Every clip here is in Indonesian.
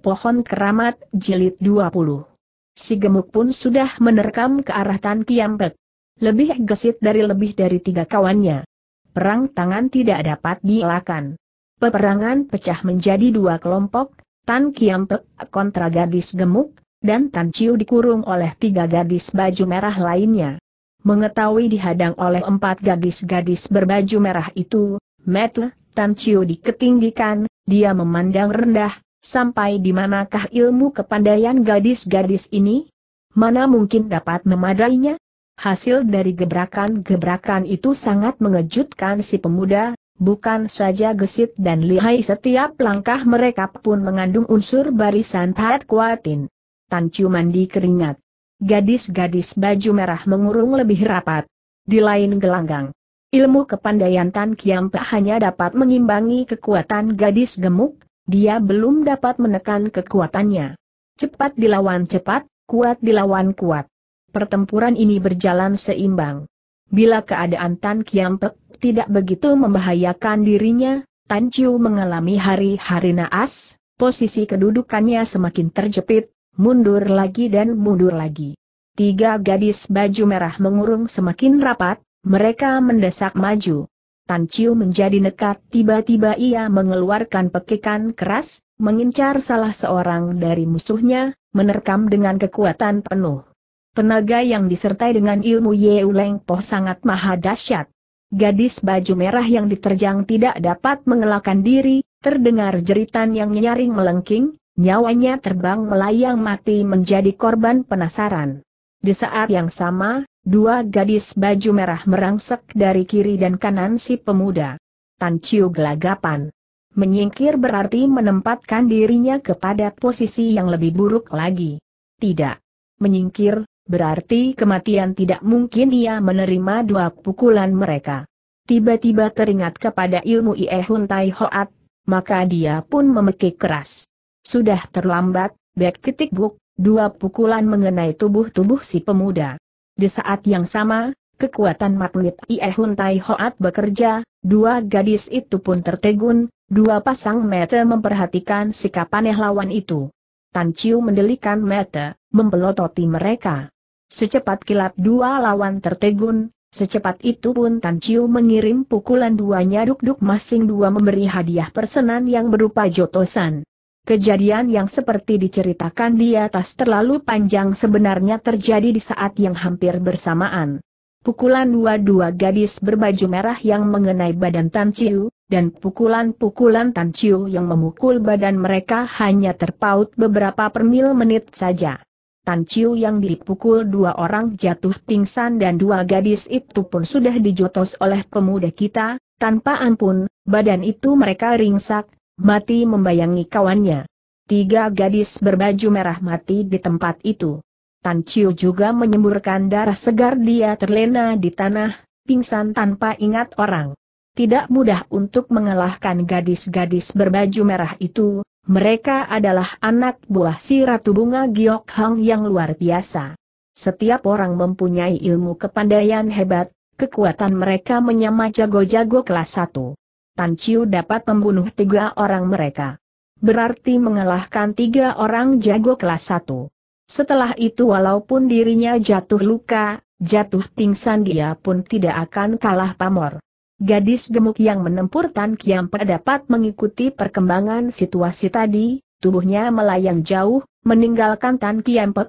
Pohon Keramat, Jilid 20. Si gemuk pun sudah menerkam ke arah Tan Kiampek. Lebih gesit dari lebih dari tiga kawannya. Perang tangan tidak dapat dielakkan. Peperangan pecah menjadi dua kelompok, Tan Kiampek kontra gadis gemuk, dan Tan Chiu dikurung oleh tiga gadis baju merah lainnya. Mengetahui dihadang oleh empat gadis-gadis berbaju merah itu, Metu, Tan Chiu diketinggikan, dia memandang rendah, Sampai di manakah ilmu kepandaian gadis-gadis ini? Mana mungkin dapat memadainya? Hasil dari gebrakan-gebrakan itu sangat mengejutkan si pemuda, bukan saja gesit dan lihai setiap langkah mereka pun mengandung unsur barisan pahat kuatin. Tan mandi keringat. Gadis-gadis baju merah mengurung lebih rapat. Di lain gelanggang. Ilmu kepandaian Tan kiam tak hanya dapat mengimbangi kekuatan gadis gemuk, dia belum dapat menekan kekuatannya. Cepat dilawan cepat, kuat dilawan kuat. Pertempuran ini berjalan seimbang. Bila keadaan Tan Kiam tidak begitu membahayakan dirinya, Tan Chiu mengalami hari-hari naas, posisi kedudukannya semakin terjepit, mundur lagi dan mundur lagi. Tiga gadis baju merah mengurung semakin rapat, mereka mendesak maju. Tan Chiu menjadi nekat, tiba-tiba ia mengeluarkan pekikan keras, mengincar salah seorang dari musuhnya, menerkam dengan kekuatan penuh. Tenaga yang disertai dengan ilmu Ye Uleng Po sangat maha dahsyat. Gadis baju merah yang diterjang tidak dapat mengelakkan diri, terdengar jeritan yang nyaring melengking, nyawanya terbang melayang mati menjadi korban penasaran. Di saat yang sama, Dua gadis baju merah merangsek dari kiri dan kanan si pemuda. Tan Chiu gelagapan. Menyingkir berarti menempatkan dirinya kepada posisi yang lebih buruk lagi. Tidak. Menyingkir, berarti kematian tidak mungkin ia menerima dua pukulan mereka. Tiba-tiba teringat kepada ilmu Ie Hun Tai Hoat, maka dia pun memekik keras. Sudah terlambat, back titik buk, dua pukulan mengenai tubuh-tubuh si pemuda. Di saat yang sama, kekuatan magnet Ie Hun Tai Hoat bekerja, dua gadis itu pun tertegun, dua pasang mata memperhatikan sikap aneh lawan itu. Tan Chiu mendelikan mata, membelototi mereka. Secepat kilat dua lawan tertegun, secepat itu pun Tan Chiu mengirim pukulan dua nyaduk-duk masing dua memberi hadiah persenan yang berupa jotosan. Kejadian yang seperti diceritakan di atas terlalu panjang sebenarnya terjadi di saat yang hampir bersamaan. Pukulan dua-dua gadis berbaju merah yang mengenai badan Tan Chiu, dan pukulan-pukulan Tan Chiu yang memukul badan mereka hanya terpaut beberapa permil menit saja. Tan Chiu yang dipukul dua orang jatuh pingsan dan dua gadis itu pun sudah dijotos oleh pemuda kita, tanpa ampun, badan itu mereka ringsak, mati membayangi kawannya. Tiga gadis berbaju merah mati di tempat itu. Tan Chiu juga menyemburkan darah segar dia terlena di tanah, pingsan tanpa ingat orang. Tidak mudah untuk mengalahkan gadis-gadis berbaju merah itu, mereka adalah anak buah si Ratu Bunga Giok Hang yang luar biasa. Setiap orang mempunyai ilmu kepandaian hebat, kekuatan mereka menyamai jago-jago kelas 1. Tan Chiu dapat membunuh tiga orang mereka. Berarti mengalahkan tiga orang jago kelas satu. Setelah itu walaupun dirinya jatuh luka, jatuh pingsan dia pun tidak akan kalah pamor. Gadis gemuk yang menempur Tan Kiampa dapat mengikuti perkembangan situasi tadi, tubuhnya melayang jauh, meninggalkan Tan Kiampek,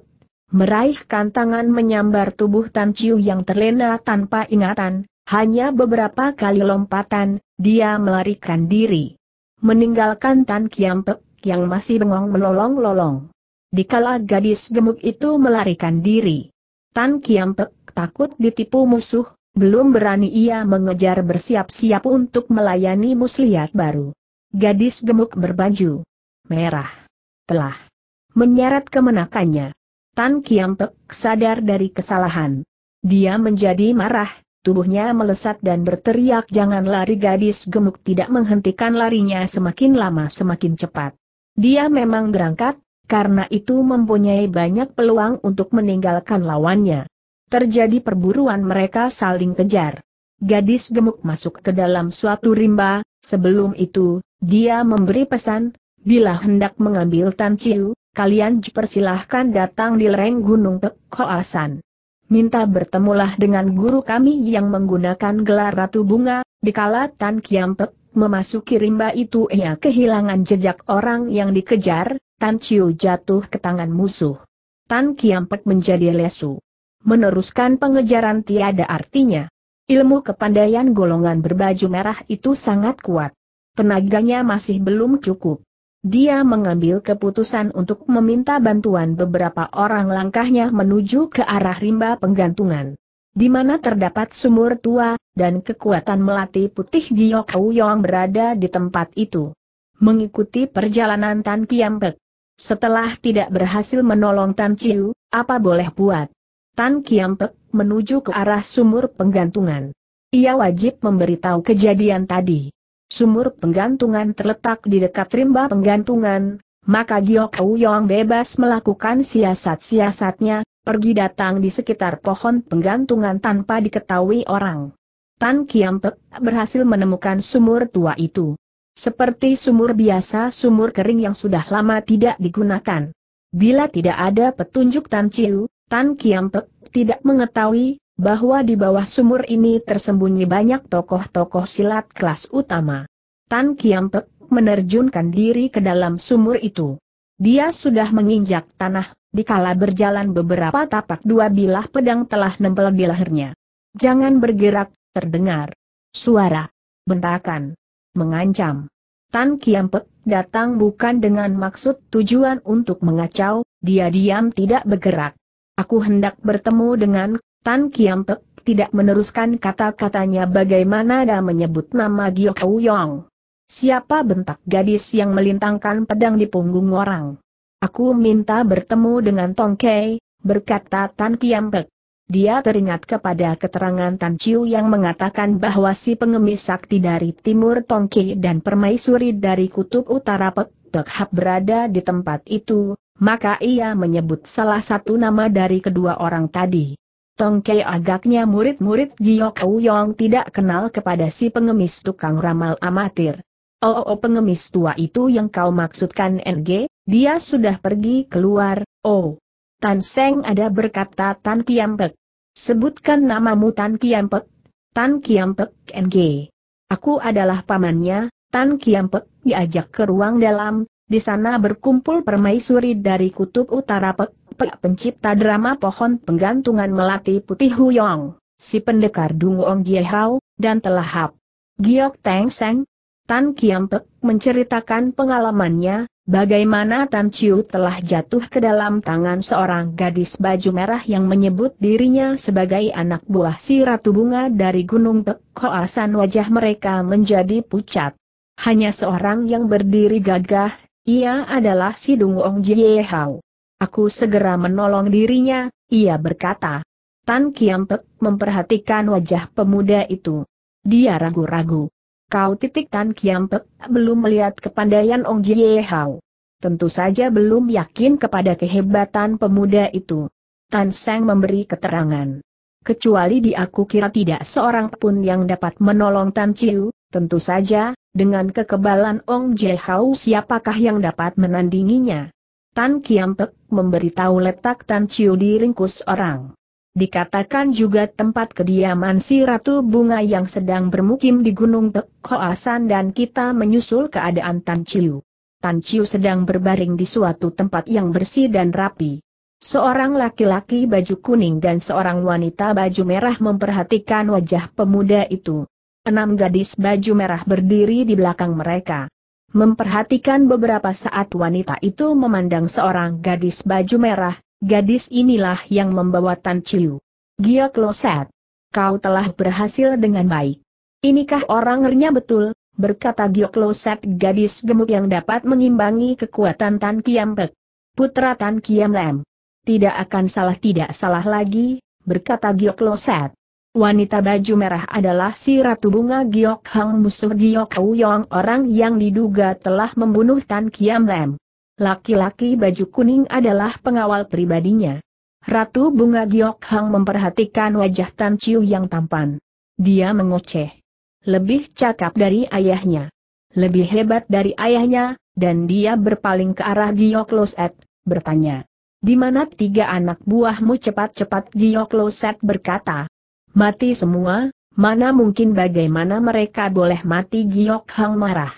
meraihkan tangan menyambar tubuh Tan Chiu yang terlena tanpa ingatan, hanya beberapa kali lompatan, dia melarikan diri. Meninggalkan Tan Kiampek yang masih bengong melolong-lolong. Dikala gadis gemuk itu melarikan diri. Tan Kiampek takut ditipu musuh, belum berani ia mengejar bersiap-siap untuk melayani muslihat baru. Gadis gemuk berbaju merah telah menyeret kemenakannya. Tan Kiampek sadar dari kesalahan. Dia menjadi marah, tubuhnya melesat dan berteriak jangan lari gadis gemuk tidak menghentikan larinya semakin lama semakin cepat. Dia memang berangkat, karena itu mempunyai banyak peluang untuk meninggalkan lawannya. Terjadi perburuan mereka saling kejar. Gadis gemuk masuk ke dalam suatu rimba, sebelum itu, dia memberi pesan, bila hendak mengambil Tan Chiu, kalian persilahkan datang di lereng Gunung Pekoasan. Koasan minta bertemulah dengan guru kami yang menggunakan gelar Ratu Bunga, dikala Tan Kiampek memasuki rimba itu ia kehilangan jejak orang yang dikejar, Tan Chiu jatuh ke tangan musuh. Tan Kiampek menjadi lesu. Meneruskan pengejaran tiada artinya. Ilmu kepandaian golongan berbaju merah itu sangat kuat. Tenaganya masih belum cukup. Dia mengambil keputusan untuk meminta bantuan beberapa orang langkahnya menuju ke arah rimba penggantungan. Di mana terdapat sumur tua, dan kekuatan melati putih Giok Yang berada di tempat itu. Mengikuti perjalanan Tan Kiampek. Setelah tidak berhasil menolong Tan Chiu, apa boleh buat? Tan Kiampek menuju ke arah sumur penggantungan. Ia wajib memberitahu kejadian tadi sumur penggantungan terletak di dekat rimba penggantungan, maka Giok Yong bebas melakukan siasat-siasatnya, pergi datang di sekitar pohon penggantungan tanpa diketahui orang. Tan Kiam Pek berhasil menemukan sumur tua itu. Seperti sumur biasa sumur kering yang sudah lama tidak digunakan. Bila tidak ada petunjuk Tan Chiu, Tan Kiam Pek tidak mengetahui bahwa di bawah sumur ini tersembunyi banyak tokoh-tokoh silat kelas utama. Tan Kiampek menerjunkan diri ke dalam sumur itu. Dia sudah menginjak tanah, dikala berjalan beberapa tapak dua bilah pedang telah nempel di lehernya. Jangan bergerak, terdengar. Suara. Bentakan. Mengancam. Tan Kiampek datang bukan dengan maksud tujuan untuk mengacau, dia diam tidak bergerak. Aku hendak bertemu dengan Tan Kiam Pe, tidak meneruskan kata-katanya bagaimana dan menyebut nama Gio Kau Yong. Siapa bentak gadis yang melintangkan pedang di punggung orang? Aku minta bertemu dengan Tong Kei, berkata Tan Kiam Pe. Dia teringat kepada keterangan Tan Chiu yang mengatakan bahwa si pengemis sakti dari timur Tong Kei dan permaisuri dari kutub utara Pek Hap berada di tempat itu, maka ia menyebut salah satu nama dari kedua orang tadi. Tongkei agaknya murid-murid Giok Yong tidak kenal kepada si pengemis tukang ramal amatir. Oh, oh, oh pengemis tua itu yang kau maksudkan NG, dia sudah pergi keluar, oh. Tan Seng ada berkata Tan Kiampek. Sebutkan namamu Tan Kiampek, Tan Kiampek NG. Aku adalah pamannya, Tan Kiampek diajak ke ruang dalam, di sana berkumpul permaisuri dari kutub utara Pek, Pek pencipta drama pohon penggantungan melati putih Huyong, si pendekar Dungu Ong Hao, dan telah Telahap. Giok Teng Seng, Tan Kiam Pek menceritakan pengalamannya, bagaimana Tan Chiu telah jatuh ke dalam tangan seorang gadis baju merah yang menyebut dirinya sebagai anak buah si Ratu Bunga dari Gunung Pek. Koasan wajah mereka menjadi pucat. Hanya seorang yang berdiri gagah, ia adalah si Dung Ong Jie Hao. Aku segera menolong dirinya, ia berkata. Tan Kiam Pek memperhatikan wajah pemuda itu. Dia ragu-ragu. Kau titik Tan Kiam Pek belum melihat kepandaian Ong Jie Hao. Tentu saja belum yakin kepada kehebatan pemuda itu. Tan Seng memberi keterangan. Kecuali di aku kira tidak seorang pun yang dapat menolong Tan Chiu, tentu saja, dengan kekebalan Ong Jehau siapakah yang dapat menandinginya? Tan Kiam Pek memberitahu letak Tan Chiu di ringkus orang. Dikatakan juga tempat kediaman si Ratu Bunga yang sedang bermukim di Gunung Pek Koasan dan kita menyusul keadaan Tan Chiu. Tan Chiu sedang berbaring di suatu tempat yang bersih dan rapi. Seorang laki-laki baju kuning dan seorang wanita baju merah memperhatikan wajah pemuda itu enam gadis baju merah berdiri di belakang mereka. Memperhatikan beberapa saat wanita itu memandang seorang gadis baju merah, gadis inilah yang membawa Tan Chiu. Gia Kloset, kau telah berhasil dengan baik. Inikah orangernya betul, berkata Gia Kloset gadis gemuk yang dapat mengimbangi kekuatan Tan Kiam Pek. Putra Tan Kiam Lem. Tidak akan salah tidak salah lagi, berkata Gia Kloset. Wanita baju merah adalah si Ratu Bunga Giok Hang musuh Giok Huyong orang yang diduga telah membunuh Tan Kiam Lem. Laki-laki baju kuning adalah pengawal pribadinya. Ratu Bunga Giok Hang memperhatikan wajah Tan Chiu yang tampan. Dia mengoceh. Lebih cakap dari ayahnya. Lebih hebat dari ayahnya, dan dia berpaling ke arah Giok Loset, bertanya. Di mana tiga anak buahmu cepat-cepat Giok Loset berkata, Mati semua, mana mungkin bagaimana mereka boleh mati Giok Hang marah.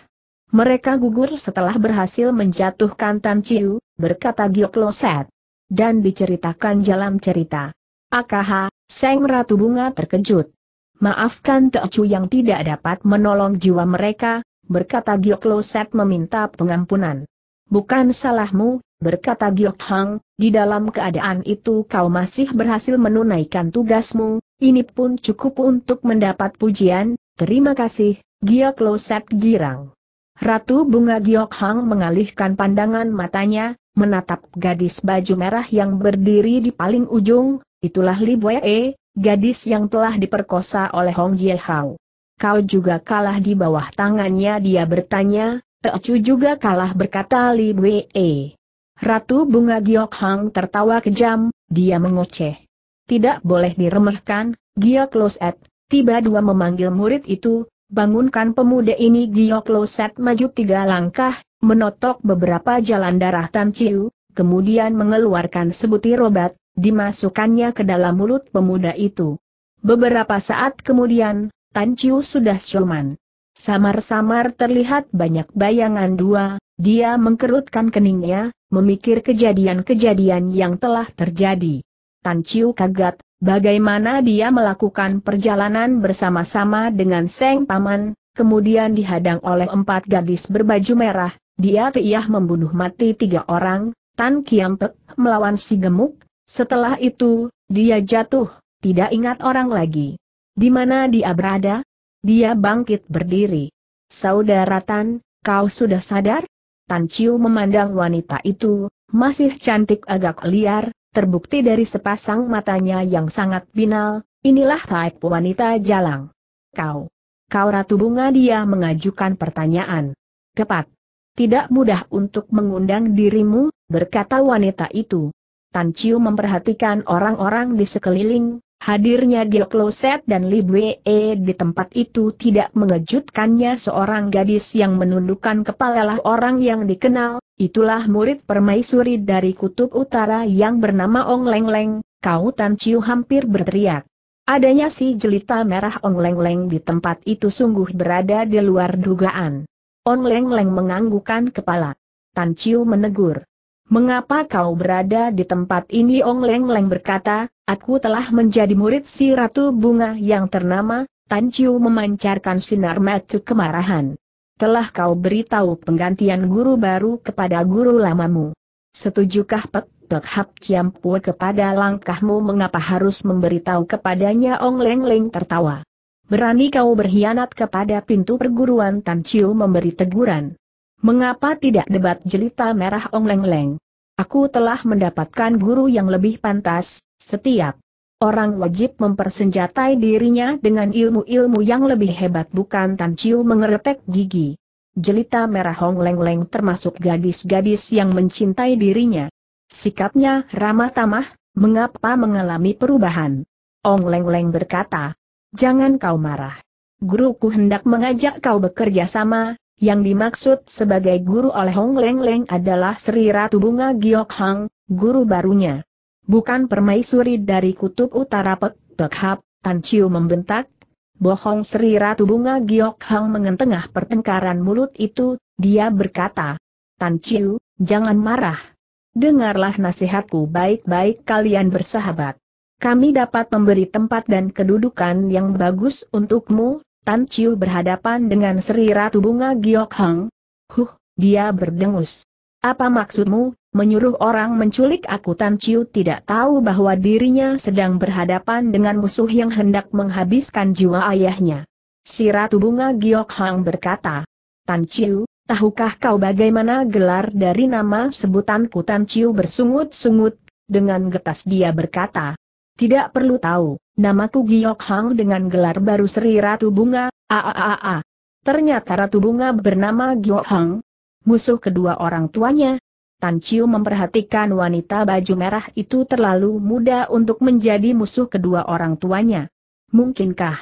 Mereka gugur setelah berhasil menjatuhkan Tan Chiu, berkata Giok Loset. Dan diceritakan jalan cerita. Akaha, Seng Ratu Bunga terkejut. Maafkan Teocu yang tidak dapat menolong jiwa mereka, berkata Giok Loset meminta pengampunan. Bukan salahmu, berkata Giok Hang, di dalam keadaan itu kau masih berhasil menunaikan tugasmu, ini pun cukup untuk mendapat pujian, terima kasih, Giok Loset Girang. Ratu Bunga Giok Hang mengalihkan pandangan matanya, menatap gadis baju merah yang berdiri di paling ujung, itulah Li E, gadis yang telah diperkosa oleh Hong Jie Hao. Kau juga kalah di bawah tangannya dia bertanya, Teocu juga kalah berkata Li E. Ratu Bunga Giok Hang tertawa kejam, dia mengoceh tidak boleh diremehkan, Giyok Loset, tiba dua memanggil murid itu, bangunkan pemuda ini Giyok Loset maju tiga langkah, menotok beberapa jalan darah Tan Chiu, kemudian mengeluarkan sebutir obat, dimasukkannya ke dalam mulut pemuda itu. Beberapa saat kemudian, Tan Chiu sudah siuman. Samar-samar terlihat banyak bayangan dua, dia mengkerutkan keningnya, memikir kejadian-kejadian yang telah terjadi. Tan Chiu kagat, bagaimana dia melakukan perjalanan bersama-sama dengan Seng Paman, kemudian dihadang oleh empat gadis berbaju merah, dia tiah membunuh mati tiga orang, Tan Kiampek melawan si gemuk, setelah itu, dia jatuh, tidak ingat orang lagi. Di mana dia berada? Dia bangkit berdiri. Saudara Tan, kau sudah sadar? Tan Chiu memandang wanita itu, masih cantik agak liar, terbukti dari sepasang matanya yang sangat binal, inilah taip wanita jalang. Kau. Kau Ratu Bunga dia mengajukan pertanyaan. Tepat. Tidak mudah untuk mengundang dirimu, berkata wanita itu. Tan Chiu memperhatikan orang-orang di sekeliling, Hadirnya kloset dan Libwe e di tempat itu tidak mengejutkannya seorang gadis yang menundukkan kepalalah orang yang dikenal, itulah murid permaisuri dari kutub utara yang bernama Ong Leng Leng, Kau Tan Chiu hampir berteriak. Adanya si jelita merah Ong Leng Leng di tempat itu sungguh berada di luar dugaan. Ong Leng Leng menganggukan kepala. Tan Chiu menegur mengapa kau berada di tempat ini Ong Leng Leng berkata, aku telah menjadi murid si Ratu Bunga yang ternama, Tan Chiu memancarkan sinar mata kemarahan. Telah kau beritahu penggantian guru baru kepada guru lamamu. Setujukah Pek Pek Hap Chiam Pue kepada langkahmu mengapa harus memberitahu kepadanya Ong Leng Leng tertawa. Berani kau berkhianat kepada pintu perguruan Tan Chiu memberi teguran. Mengapa tidak debat jelita merah Ong Leng Leng? Aku telah mendapatkan guru yang lebih pantas, setiap orang wajib mempersenjatai dirinya dengan ilmu-ilmu yang lebih hebat bukan Tan Chiu mengeretek gigi. Jelita merah Hong Leng Leng termasuk gadis-gadis yang mencintai dirinya. Sikapnya ramah tamah, mengapa mengalami perubahan? Ong Leng Leng berkata, jangan kau marah. Guruku hendak mengajak kau bekerja sama, yang dimaksud sebagai guru oleh Hong Leng Leng adalah Sri Ratu Bunga Giok Hang, guru barunya. Bukan permaisuri dari kutub utara Pek, Pek Hap, Tan Chiu membentak. Bohong Sri Ratu Bunga Giok Hang mengentengah pertengkaran mulut itu, dia berkata. Tan Chiu, jangan marah. Dengarlah nasihatku baik-baik kalian bersahabat. Kami dapat memberi tempat dan kedudukan yang bagus untukmu Tan Chiu berhadapan dengan Sri Ratu Bunga Giok Hang. Huh, dia berdengus. Apa maksudmu, menyuruh orang menculik aku Tan Chiu tidak tahu bahwa dirinya sedang berhadapan dengan musuh yang hendak menghabiskan jiwa ayahnya. Si Ratu Bunga Giok Hang berkata, Tan Chiu, tahukah kau bagaimana gelar dari nama sebutanku Tan Chiu bersungut-sungut, dengan getas dia berkata, tidak perlu tahu. Namaku Giok Hang dengan gelar baru Sri Ratu Bunga, aaaaa. Ternyata Ratu Bunga bernama Giok Hang. Musuh kedua orang tuanya, Tan Chiu memperhatikan wanita baju merah itu terlalu muda untuk menjadi musuh kedua orang tuanya. Mungkinkah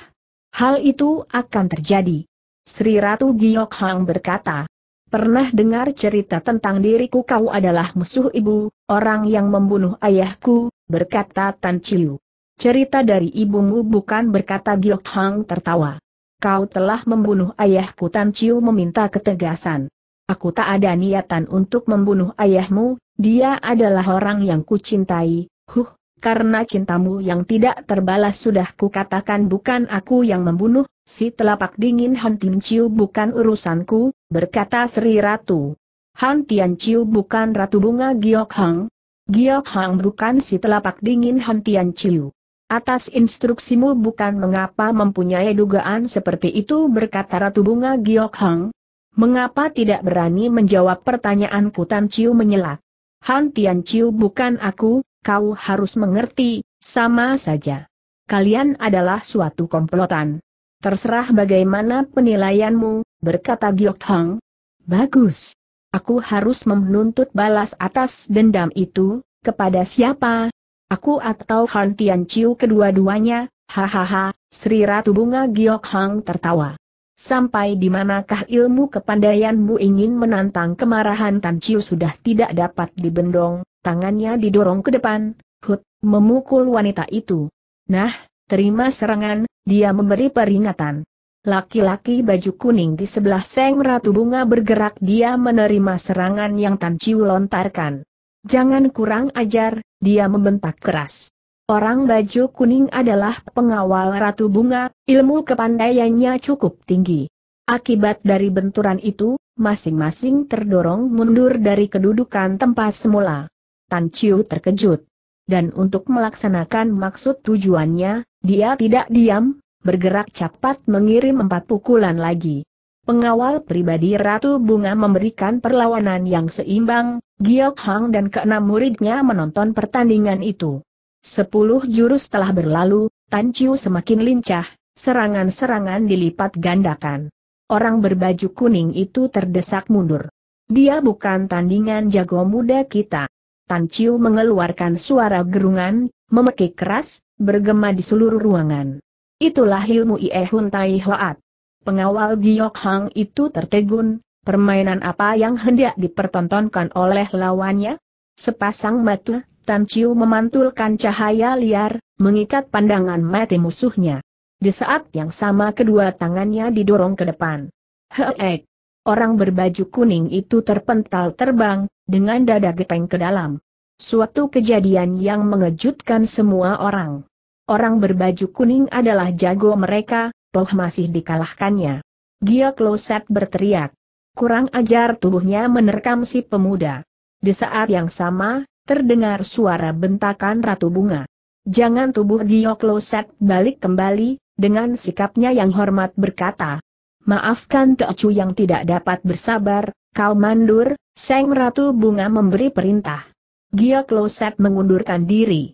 hal itu akan terjadi? Sri Ratu Giok Hang berkata, Pernah dengar cerita tentang diriku kau adalah musuh ibu, orang yang membunuh ayahku, berkata Tan Chiu. Cerita dari ibumu bukan berkata Giok Hang tertawa. Kau telah membunuh ayahku Tan Chiu meminta ketegasan. Aku tak ada niatan untuk membunuh ayahmu, dia adalah orang yang kucintai, huh, karena cintamu yang tidak terbalas sudah kukatakan bukan aku yang membunuh, si telapak dingin Han Tin Chiu bukan urusanku, berkata Sri Ratu. Han Tian Chiu bukan Ratu Bunga Giok Hang. Giok Hang bukan si telapak dingin Han Tian Chiu. Atas instruksimu bukan mengapa mempunyai dugaan seperti itu berkata Ratu Bunga Giok Hang. Mengapa tidak berani menjawab pertanyaanku Tan Chiu menyelak? Han Tian Chiu bukan aku, kau harus mengerti, sama saja. Kalian adalah suatu komplotan. Terserah bagaimana penilaianmu, berkata Giok Hang. Bagus. Aku harus menuntut balas atas dendam itu, kepada siapa, Aku atau Han Tian Chiu kedua-duanya, hahaha, Sri Ratu Bunga Giok Hang tertawa. Sampai di manakah ilmu kepandaianmu ingin menantang kemarahan Tan Chiu sudah tidak dapat dibendong, tangannya didorong ke depan, Hut, memukul wanita itu. Nah, terima serangan, dia memberi peringatan. Laki-laki baju kuning di sebelah Seng Ratu Bunga bergerak dia menerima serangan yang Tan Chiu lontarkan. Jangan kurang ajar, dia membentak keras. Orang baju kuning adalah pengawal Ratu Bunga, ilmu kepandaiannya cukup tinggi. Akibat dari benturan itu, masing-masing terdorong mundur dari kedudukan tempat semula. Tan Chiu terkejut. Dan untuk melaksanakan maksud tujuannya, dia tidak diam, bergerak cepat mengirim empat pukulan lagi. Pengawal pribadi Ratu Bunga memberikan perlawanan yang seimbang, Giok Hang dan keenam muridnya menonton pertandingan itu. Sepuluh jurus telah berlalu, Tan Chiu semakin lincah, serangan-serangan dilipat gandakan. Orang berbaju kuning itu terdesak mundur. Dia bukan tandingan jago muda kita. Tan Chiu mengeluarkan suara gerungan, memekik keras, bergema di seluruh ruangan. Itulah ilmu Ie Hun Tai Hoat. Pengawal Giok Hang itu tertegun, permainan apa yang hendak dipertontonkan oleh lawannya? Sepasang mata, Tan Chiu memantulkan cahaya liar, mengikat pandangan mati musuhnya. Di saat yang sama kedua tangannya didorong ke depan. Heek! Orang berbaju kuning itu terpental terbang, dengan dada gepeng ke dalam. Suatu kejadian yang mengejutkan semua orang. Orang berbaju kuning adalah jago mereka, toh masih dikalahkannya. Gia Kloset berteriak. Kurang ajar tubuhnya menerkam si pemuda. Di saat yang sama, terdengar suara bentakan Ratu Bunga. Jangan tubuh Gia Kloset balik kembali, dengan sikapnya yang hormat berkata. Maafkan Teocu yang tidak dapat bersabar, kau mandur, Seng Ratu Bunga memberi perintah. Gia Kloset mengundurkan diri.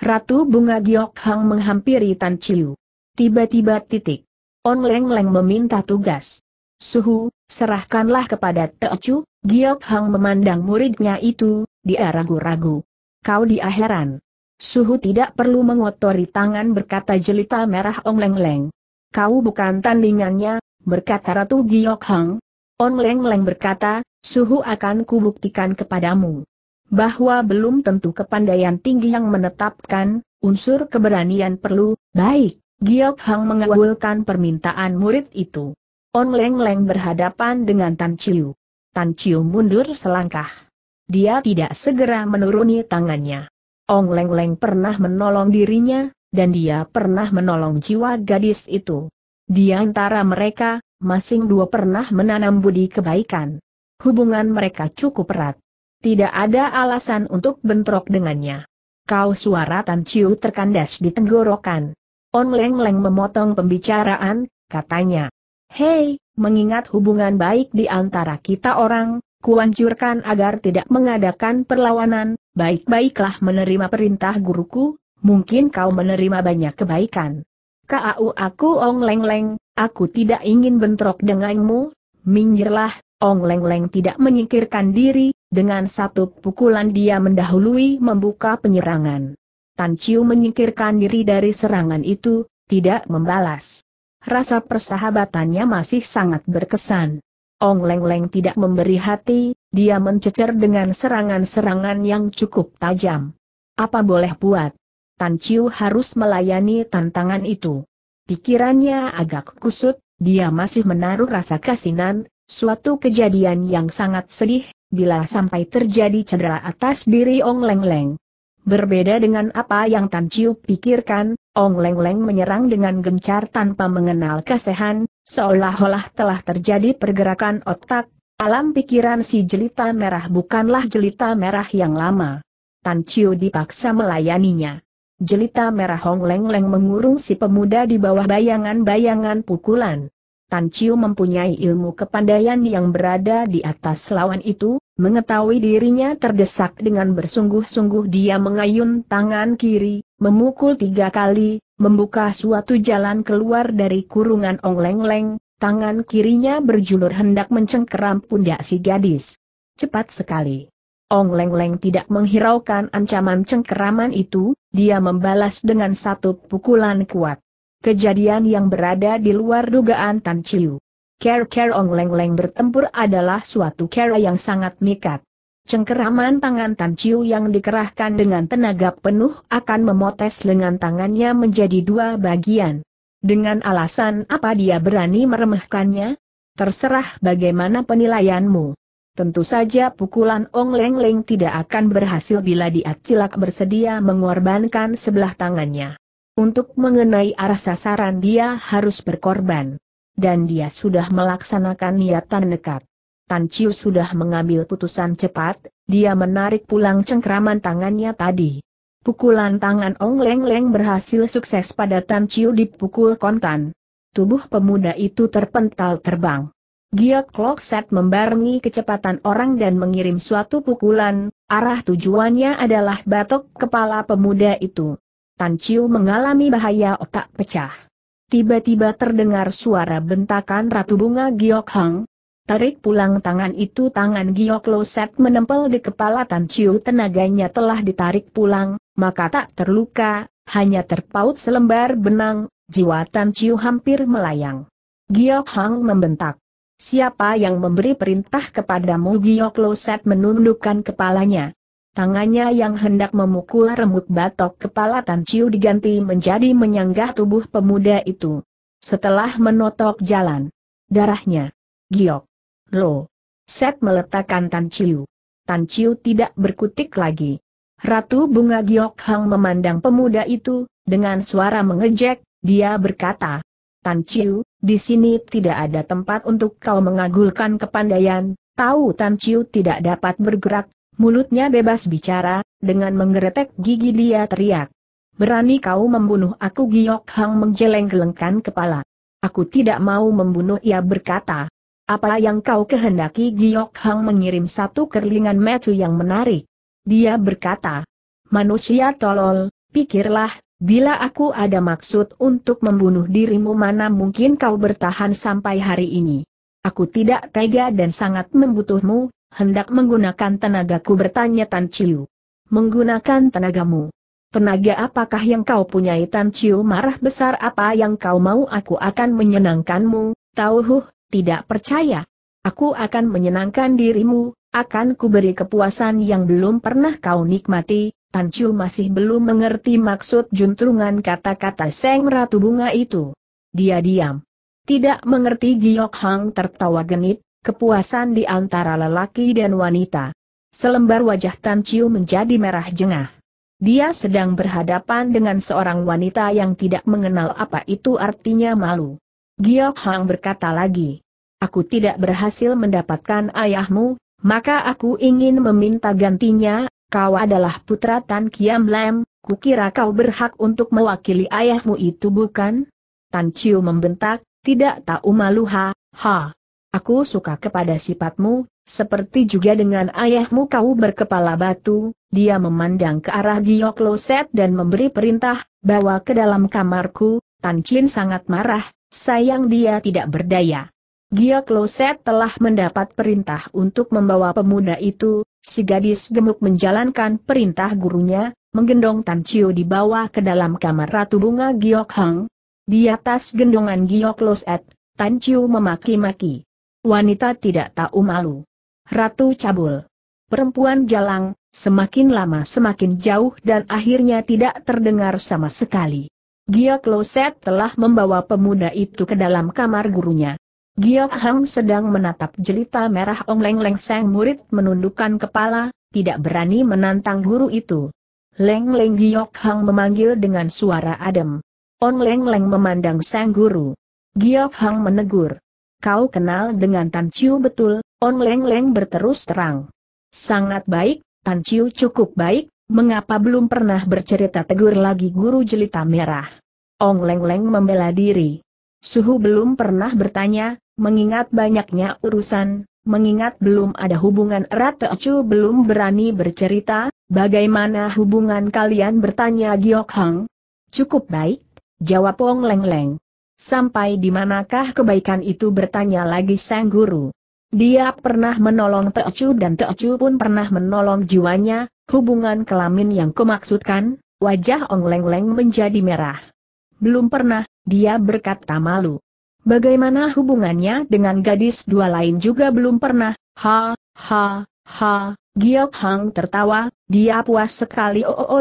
Ratu Bunga Giok Hang menghampiri Tan Chiu. Tiba-tiba titik. On Leng Leng meminta tugas. Suhu, serahkanlah kepada Teocu, Giok Hang memandang muridnya itu, dia ragu-ragu. Kau dia heran. Suhu tidak perlu mengotori tangan berkata jelita merah Ong Leng Leng. Kau bukan tandingannya, berkata Ratu Giok Hang. On Leng Leng berkata, Suhu akan kubuktikan kepadamu bahwa belum tentu kepandaian tinggi yang menetapkan, unsur keberanian perlu, baik. Giok Hang mengabulkan permintaan murid itu. On Leng Leng berhadapan dengan Tan Chiu. Tan Chiu mundur selangkah. Dia tidak segera menuruni tangannya. Ong Leng Leng pernah menolong dirinya, dan dia pernah menolong jiwa gadis itu. Di antara mereka, masing dua pernah menanam budi kebaikan. Hubungan mereka cukup erat. Tidak ada alasan untuk bentrok dengannya. Kau suara Tan Chiu terkandas di tenggorokan. On Leng Leng memotong pembicaraan, katanya. Hei, mengingat hubungan baik di antara kita orang, kuanjurkan agar tidak mengadakan perlawanan, baik-baiklah menerima perintah guruku, mungkin kau menerima banyak kebaikan. Kau aku Ong Leng Leng, aku tidak ingin bentrok denganmu, minggirlah, Ong Leng Leng tidak menyingkirkan diri, dengan satu pukulan dia mendahului membuka penyerangan. Tan Chiu menyingkirkan diri dari serangan itu, tidak membalas. Rasa persahabatannya masih sangat berkesan. Ong Leng Leng tidak memberi hati, dia mencecer dengan serangan-serangan yang cukup tajam. Apa boleh buat? Tan Chiu harus melayani tantangan itu. Pikirannya agak kusut, dia masih menaruh rasa kasinan, suatu kejadian yang sangat sedih, bila sampai terjadi cedera atas diri Ong Leng Leng. Berbeda dengan apa yang Tan Chiu pikirkan, Ong Leng Leng menyerang dengan gencar tanpa mengenal kesehan, seolah-olah telah terjadi pergerakan otak, alam pikiran si jelita merah bukanlah jelita merah yang lama. Tan Chiu dipaksa melayaninya. Jelita merah Ong Leng Leng mengurung si pemuda di bawah bayangan-bayangan pukulan. Tan Chiu mempunyai ilmu kepandaian yang berada di atas lawan itu, Mengetahui dirinya terdesak dengan bersungguh-sungguh dia mengayun tangan kiri, memukul tiga kali, membuka suatu jalan keluar dari kurungan Ong Leng leng tangan kirinya berjulur hendak mencengkeram pundak si gadis. Cepat sekali. Ong Leng Leng tidak menghiraukan ancaman cengkeraman itu, dia membalas dengan satu pukulan kuat. Kejadian yang berada di luar dugaan Tan Chiu. Care ong Leng Leng bertempur adalah suatu kera yang sangat nikat. Cengkeraman tangan Tan Chiu yang dikerahkan dengan tenaga penuh akan memotes lengan tangannya menjadi dua bagian. Dengan alasan apa dia berani meremehkannya? Terserah bagaimana penilaianmu. Tentu saja pukulan Ong Leng Leng tidak akan berhasil bila dia cilak bersedia mengorbankan sebelah tangannya. Untuk mengenai arah sasaran dia harus berkorban dan dia sudah melaksanakan niatan nekat. Tan Chiu sudah mengambil putusan cepat, dia menarik pulang cengkraman tangannya tadi. Pukulan tangan Ong Leng Leng berhasil sukses pada Tan Chiu dipukul kontan. Tubuh pemuda itu terpental terbang. Gia Clock Set membarengi kecepatan orang dan mengirim suatu pukulan, arah tujuannya adalah batok kepala pemuda itu. Tan Chiu mengalami bahaya otak pecah tiba-tiba terdengar suara bentakan Ratu Bunga Giok Hang. Tarik pulang tangan itu tangan Giok Loset menempel di kepala Tan Chiu tenaganya telah ditarik pulang, maka tak terluka, hanya terpaut selembar benang, jiwa Tan Chiu hampir melayang. Giok Hang membentak. Siapa yang memberi perintah kepadamu Giok Loset menundukkan kepalanya, Tangannya yang hendak memukul remuk batok kepala Tan Chiu diganti menjadi menyanggah tubuh pemuda itu. Setelah menotok jalan, darahnya, giok, lo, set meletakkan Tan Chiu. Tan Chiu tidak berkutik lagi. Ratu Bunga Giok Hang memandang pemuda itu, dengan suara mengejek, dia berkata, Tan Chiu, di sini tidak ada tempat untuk kau mengagulkan kepandaian, tahu Tan Chiu tidak dapat bergerak, mulutnya bebas bicara, dengan menggeretek gigi dia teriak. Berani kau membunuh aku Giok Hang menjeleng gelengkan kepala. Aku tidak mau membunuh ia berkata. Apa yang kau kehendaki Giok Hang mengirim satu kerlingan metu yang menarik. Dia berkata, manusia tolol, pikirlah, bila aku ada maksud untuk membunuh dirimu mana mungkin kau bertahan sampai hari ini. Aku tidak tega dan sangat membutuhmu, hendak menggunakan tenagaku bertanya Tan Chiu. Menggunakan tenagamu. Tenaga apakah yang kau punyai Tan Chiu marah besar apa yang kau mau aku akan menyenangkanmu, tahu huh, tidak percaya. Aku akan menyenangkan dirimu, akan kuberi kepuasan yang belum pernah kau nikmati, Tan Chiu masih belum mengerti maksud juntrungan kata-kata Seng Ratu Bunga itu. Dia diam. Tidak mengerti Giok Hang tertawa genit, kepuasan di antara lelaki dan wanita. Selembar wajah Tan Chiu menjadi merah jengah. Dia sedang berhadapan dengan seorang wanita yang tidak mengenal apa itu artinya malu. Giok Hang berkata lagi, Aku tidak berhasil mendapatkan ayahmu, maka aku ingin meminta gantinya, kau adalah putra Tan Kiam Lam, kukira kau berhak untuk mewakili ayahmu itu bukan? Tan Chiu membentak, tidak tahu malu ha, ha. Aku suka kepada sifatmu, seperti juga dengan ayahmu kau berkepala batu, dia memandang ke arah Gio Kloset dan memberi perintah, bawa ke dalam kamarku, Tan Chin sangat marah, sayang dia tidak berdaya. Gio Kloset telah mendapat perintah untuk membawa pemuda itu, si gadis gemuk menjalankan perintah gurunya, menggendong Tan Chiu dibawa ke dalam kamar Ratu Bunga Giok Hang. Di atas gendongan Giok Kloset, Tan Chiu memaki-maki. Wanita tidak tahu malu. Ratu cabul. Perempuan jalang, semakin lama semakin jauh dan akhirnya tidak terdengar sama sekali. Gia Kloset telah membawa pemuda itu ke dalam kamar gurunya. Gia Hang sedang menatap jelita merah Ong Leng Leng sang murid menundukkan kepala, tidak berani menantang guru itu. Leng Leng Giok Hang memanggil dengan suara adem. Ong Leng Leng memandang sang guru. Giok Hang menegur kau kenal dengan Tan Chiu betul, Ong Leng Leng berterus terang. Sangat baik, Tan Chiu cukup baik, mengapa belum pernah bercerita tegur lagi guru jelita merah. Ong Leng Leng membela diri. Suhu belum pernah bertanya, mengingat banyaknya urusan, mengingat belum ada hubungan erat Chiu belum berani bercerita, bagaimana hubungan kalian bertanya Giok Hang? Cukup baik, jawab Ong Leng Leng. Sampai di manakah kebaikan itu bertanya lagi sang guru. Dia pernah menolong Teocu dan Teocu pun pernah menolong jiwanya, hubungan kelamin yang kumaksudkan, wajah Ong Leng Leng menjadi merah. Belum pernah, dia berkata malu. Bagaimana hubungannya dengan gadis dua lain juga belum pernah, ha, ha, ha, Giok Hang tertawa, dia puas sekali O O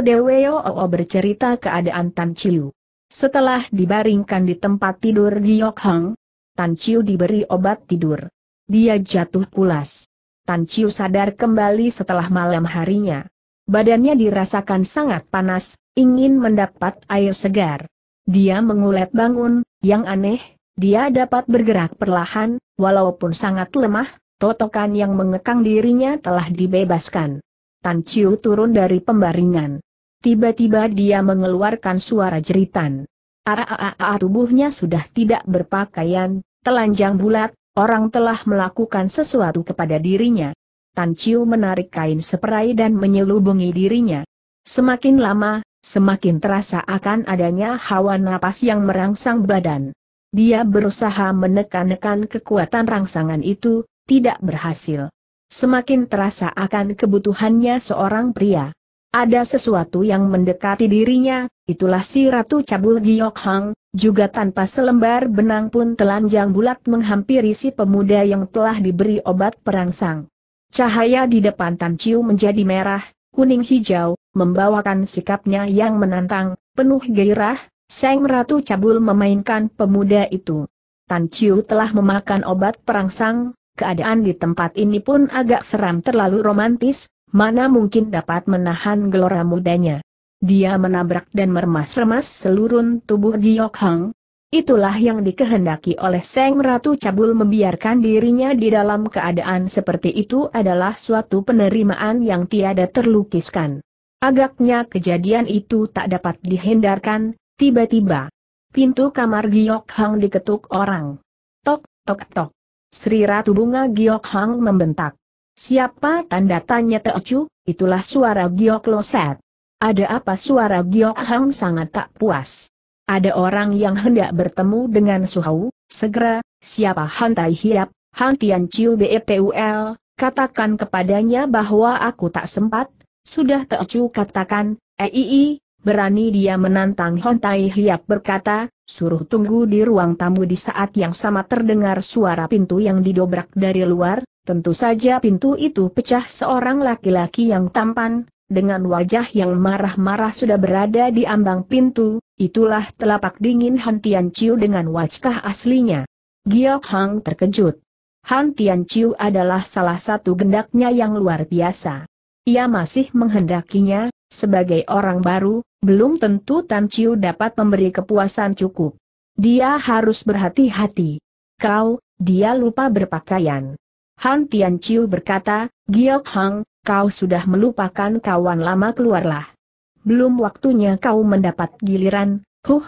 O bercerita keadaan Tan Chiu. Setelah dibaringkan di tempat tidur di Hang, Tan Chiu diberi obat tidur. Dia jatuh pulas. Tan Chiu sadar kembali setelah malam harinya. Badannya dirasakan sangat panas, ingin mendapat air segar. Dia mengulet bangun, yang aneh, dia dapat bergerak perlahan, walaupun sangat lemah, totokan yang mengekang dirinya telah dibebaskan. Tan Chiu turun dari pembaringan. Tiba-tiba dia mengeluarkan suara jeritan. Arah tubuhnya sudah tidak berpakaian, telanjang bulat, orang telah melakukan sesuatu kepada dirinya. Tan Chiu menarik kain seperai dan menyelubungi dirinya. Semakin lama, semakin terasa akan adanya hawa napas yang merangsang badan. Dia berusaha menekan-nekan kekuatan rangsangan itu, tidak berhasil. Semakin terasa akan kebutuhannya seorang pria. Ada sesuatu yang mendekati dirinya, itulah si Ratu Cabul Giok Hang, juga tanpa selembar benang pun telanjang bulat menghampiri si pemuda yang telah diberi obat perangsang. Cahaya di depan Tan Chiu menjadi merah, kuning hijau, membawakan sikapnya yang menantang, penuh gairah, Sang Ratu Cabul memainkan pemuda itu. Tan Chiu telah memakan obat perangsang, keadaan di tempat ini pun agak seram terlalu romantis, mana mungkin dapat menahan gelora mudanya. Dia menabrak dan meremas-remas seluruh tubuh Giok Hang. Itulah yang dikehendaki oleh Seng Ratu Cabul membiarkan dirinya di dalam keadaan seperti itu adalah suatu penerimaan yang tiada terlukiskan. Agaknya kejadian itu tak dapat dihindarkan, tiba-tiba. Pintu kamar Giok Hang diketuk orang. Tok, tok, tok. Sri Ratu Bunga Giok Hang membentak. Siapa tanda tanya Teocu, itulah suara Giok Loset. Ada apa suara Giok Hang sangat tak puas. Ada orang yang hendak bertemu dengan Suhau, segera, siapa Han Tai Hiap, Han Tian Chiu Betul, katakan kepadanya bahwa aku tak sempat, sudah Teocu katakan, Eii, eh, berani dia menantang Han Tai Hiap berkata, suruh tunggu di ruang tamu di saat yang sama terdengar suara pintu yang didobrak dari luar, Tentu saja pintu itu pecah seorang laki-laki yang tampan, dengan wajah yang marah-marah sudah berada di ambang pintu, itulah telapak dingin Han Tian Chiu dengan wajah aslinya. Giok Hang terkejut. Han Tian Chiu adalah salah satu gendaknya yang luar biasa. Ia masih menghendakinya, sebagai orang baru, belum tentu Tan Chiu dapat memberi kepuasan cukup. Dia harus berhati-hati. Kau, dia lupa berpakaian. Han Tian Chiu berkata, Giok Hang, kau sudah melupakan kawan lama keluarlah. Belum waktunya kau mendapat giliran, huh.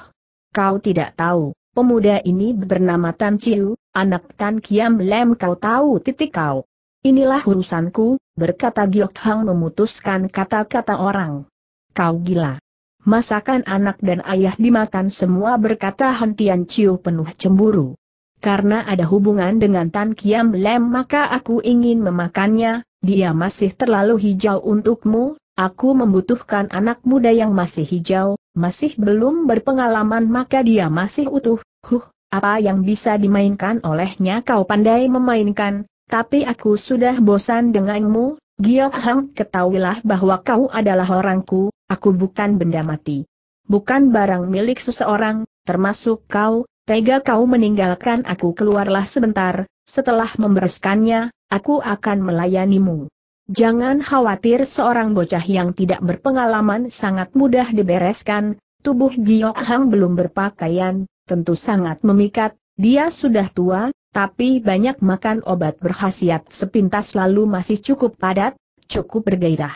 Kau tidak tahu, pemuda ini bernama Tan Chiu, anak Tan Kiam Lem kau tahu titik kau. Inilah urusanku, berkata Giok Hang memutuskan kata-kata orang. Kau gila. Masakan anak dan ayah dimakan semua berkata Han Tian Chiu penuh cemburu. Karena ada hubungan dengan Tan Kiam Lem maka aku ingin memakannya, dia masih terlalu hijau untukmu, aku membutuhkan anak muda yang masih hijau, masih belum berpengalaman maka dia masih utuh, huh, apa yang bisa dimainkan olehnya kau pandai memainkan, tapi aku sudah bosan denganmu, Giok Hang ketahuilah bahwa kau adalah orangku, aku bukan benda mati. Bukan barang milik seseorang, termasuk kau, tega kau meninggalkan aku keluarlah sebentar, setelah membereskannya, aku akan melayanimu. Jangan khawatir seorang bocah yang tidak berpengalaman sangat mudah dibereskan, tubuh Giok Hang belum berpakaian, tentu sangat memikat, dia sudah tua, tapi banyak makan obat berhasiat. sepintas lalu masih cukup padat, cukup bergairah.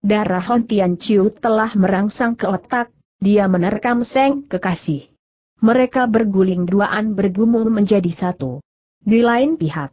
Darah Hontian Chiu telah merangsang ke otak, dia menerkam seng kekasih. Mereka berguling duaan bergumul menjadi satu. Di lain pihak,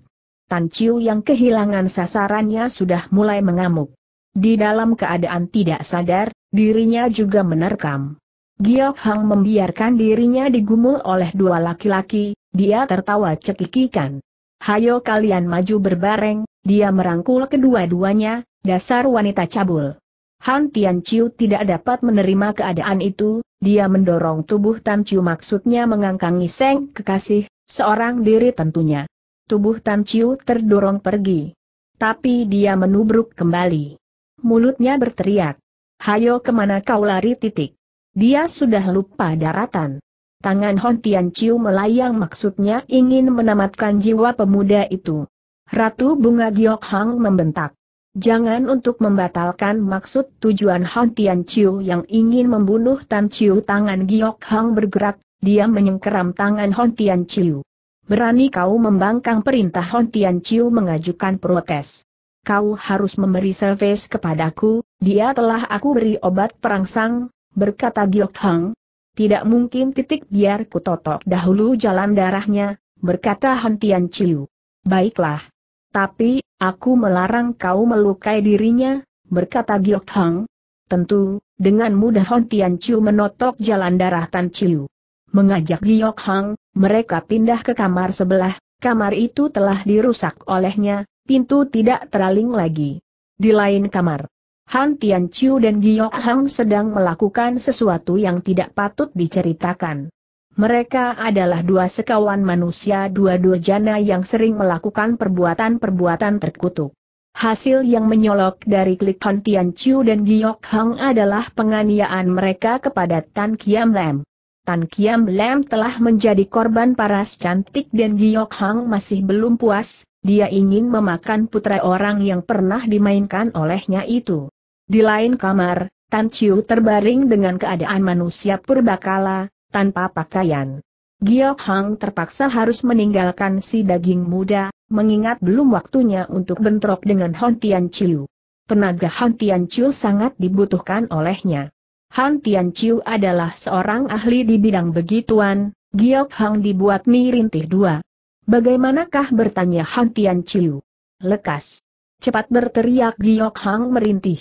Tan Chiu yang kehilangan sasarannya sudah mulai mengamuk. Di dalam keadaan tidak sadar, dirinya juga menerkam. Giok Hang membiarkan dirinya digumul oleh dua laki-laki, dia tertawa cekikikan. Hayo kalian maju berbareng, dia merangkul kedua-duanya, dasar wanita cabul. Han Tian Chiu tidak dapat menerima keadaan itu, dia mendorong tubuh Tan Chiu maksudnya mengangkangi Seng kekasih, seorang diri tentunya. Tubuh Tan Chiu terdorong pergi. Tapi dia menubruk kembali. Mulutnya berteriak. Hayo kemana kau lari titik. Dia sudah lupa daratan. Tangan Hon Tian Chiu melayang maksudnya ingin menamatkan jiwa pemuda itu. Ratu Bunga Giok Hang membentak. Jangan untuk membatalkan maksud tujuan Han Tian Chiu yang ingin membunuh Tan Chiu tangan Giok Hang bergerak, dia menyengkeram tangan Hon Tian Chiu. Berani kau membangkang perintah Hon Tian Chiu mengajukan protes. Kau harus memberi servis kepadaku, dia telah aku beri obat perangsang, berkata Giok Hang. Tidak mungkin titik biar ku totok dahulu jalan darahnya, berkata Hon Tian Chiu. Baiklah. Tapi, Aku melarang kau melukai dirinya, berkata Giok Hang. Tentu, dengan mudah Hon Tian Chiu menotok jalan darah Tan Chiu. Mengajak Giok Hang, mereka pindah ke kamar sebelah, kamar itu telah dirusak olehnya, pintu tidak teraling lagi. Di lain kamar, Han Tian Chiu dan Giok Hang sedang melakukan sesuatu yang tidak patut diceritakan. Mereka adalah dua sekawan manusia dua-dua jana yang sering melakukan perbuatan-perbuatan terkutuk. Hasil yang menyolok dari klik Han Tian Chiu dan Giok Hang adalah penganiayaan mereka kepada Tan Kiam Lam. Tan Kiam Lam telah menjadi korban paras cantik dan Giok Hang masih belum puas, dia ingin memakan putra orang yang pernah dimainkan olehnya itu. Di lain kamar, Tan Chiu terbaring dengan keadaan manusia purbakala, tanpa pakaian. Giok Hang terpaksa harus meninggalkan si daging muda, mengingat belum waktunya untuk bentrok dengan Han Tian Chiu. Tenaga Han Tian Chiu sangat dibutuhkan olehnya. Han Tian Chiu adalah seorang ahli di bidang begituan, Giok Hang dibuat mirintih dua. Bagaimanakah bertanya Han Tian Chiu? Lekas. Cepat berteriak Giok Hang merintih.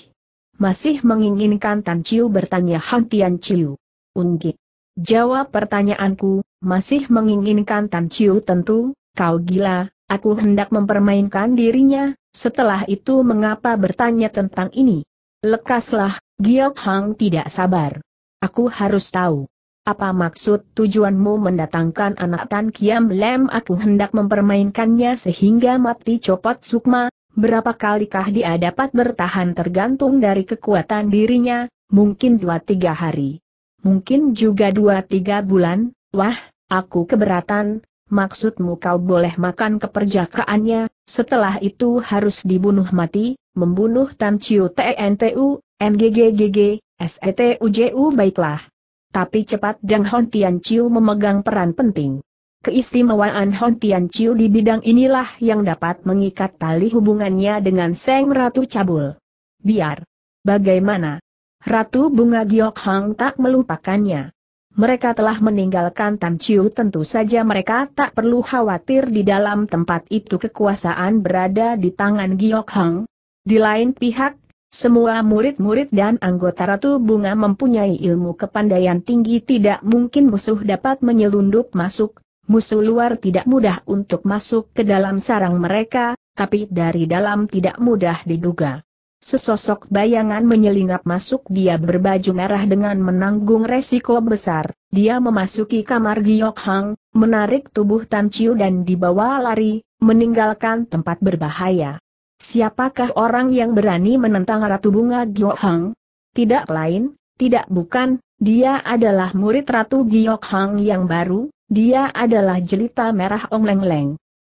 Masih menginginkan Tan Chiu bertanya Han Tian Chiu. Unggit. Jawab pertanyaanku, masih menginginkan Tan Chiu tentu, kau gila, aku hendak mempermainkan dirinya, setelah itu mengapa bertanya tentang ini? Lekaslah, Giok Hang tidak sabar. Aku harus tahu. Apa maksud tujuanmu mendatangkan anak Tan Kiam Lem aku hendak mempermainkannya sehingga mati copot sukma, berapa kalikah dia dapat bertahan tergantung dari kekuatan dirinya, mungkin dua tiga hari mungkin juga dua tiga bulan, wah, aku keberatan, maksudmu kau boleh makan keperjakaannya, setelah itu harus dibunuh mati, membunuh Tan Chiu TNTU, NGGGG, SETUJU baiklah. Tapi cepat Dang Hon Tian Chiu memegang peran penting. Keistimewaan Hon Tian Chiu di bidang inilah yang dapat mengikat tali hubungannya dengan Seng Ratu Cabul. Biar. Bagaimana? Ratu Bunga Giok Hang tak melupakannya. Mereka telah meninggalkan Tan Chiu tentu saja mereka tak perlu khawatir di dalam tempat itu kekuasaan berada di tangan Giok Hang. Di lain pihak, semua murid-murid dan anggota Ratu Bunga mempunyai ilmu kepandaian tinggi tidak mungkin musuh dapat menyelundup masuk, musuh luar tidak mudah untuk masuk ke dalam sarang mereka, tapi dari dalam tidak mudah diduga. Sesosok bayangan menyelinap masuk dia berbaju merah dengan menanggung resiko besar. Dia memasuki kamar Giok Hang, menarik tubuh Tan Chiu dan dibawa lari, meninggalkan tempat berbahaya. Siapakah orang yang berani menentang Ratu Bunga Giok Hang? Tidak lain, tidak bukan, dia adalah murid Ratu Giok Hang yang baru, dia adalah jelita merah Ong Leng Leng.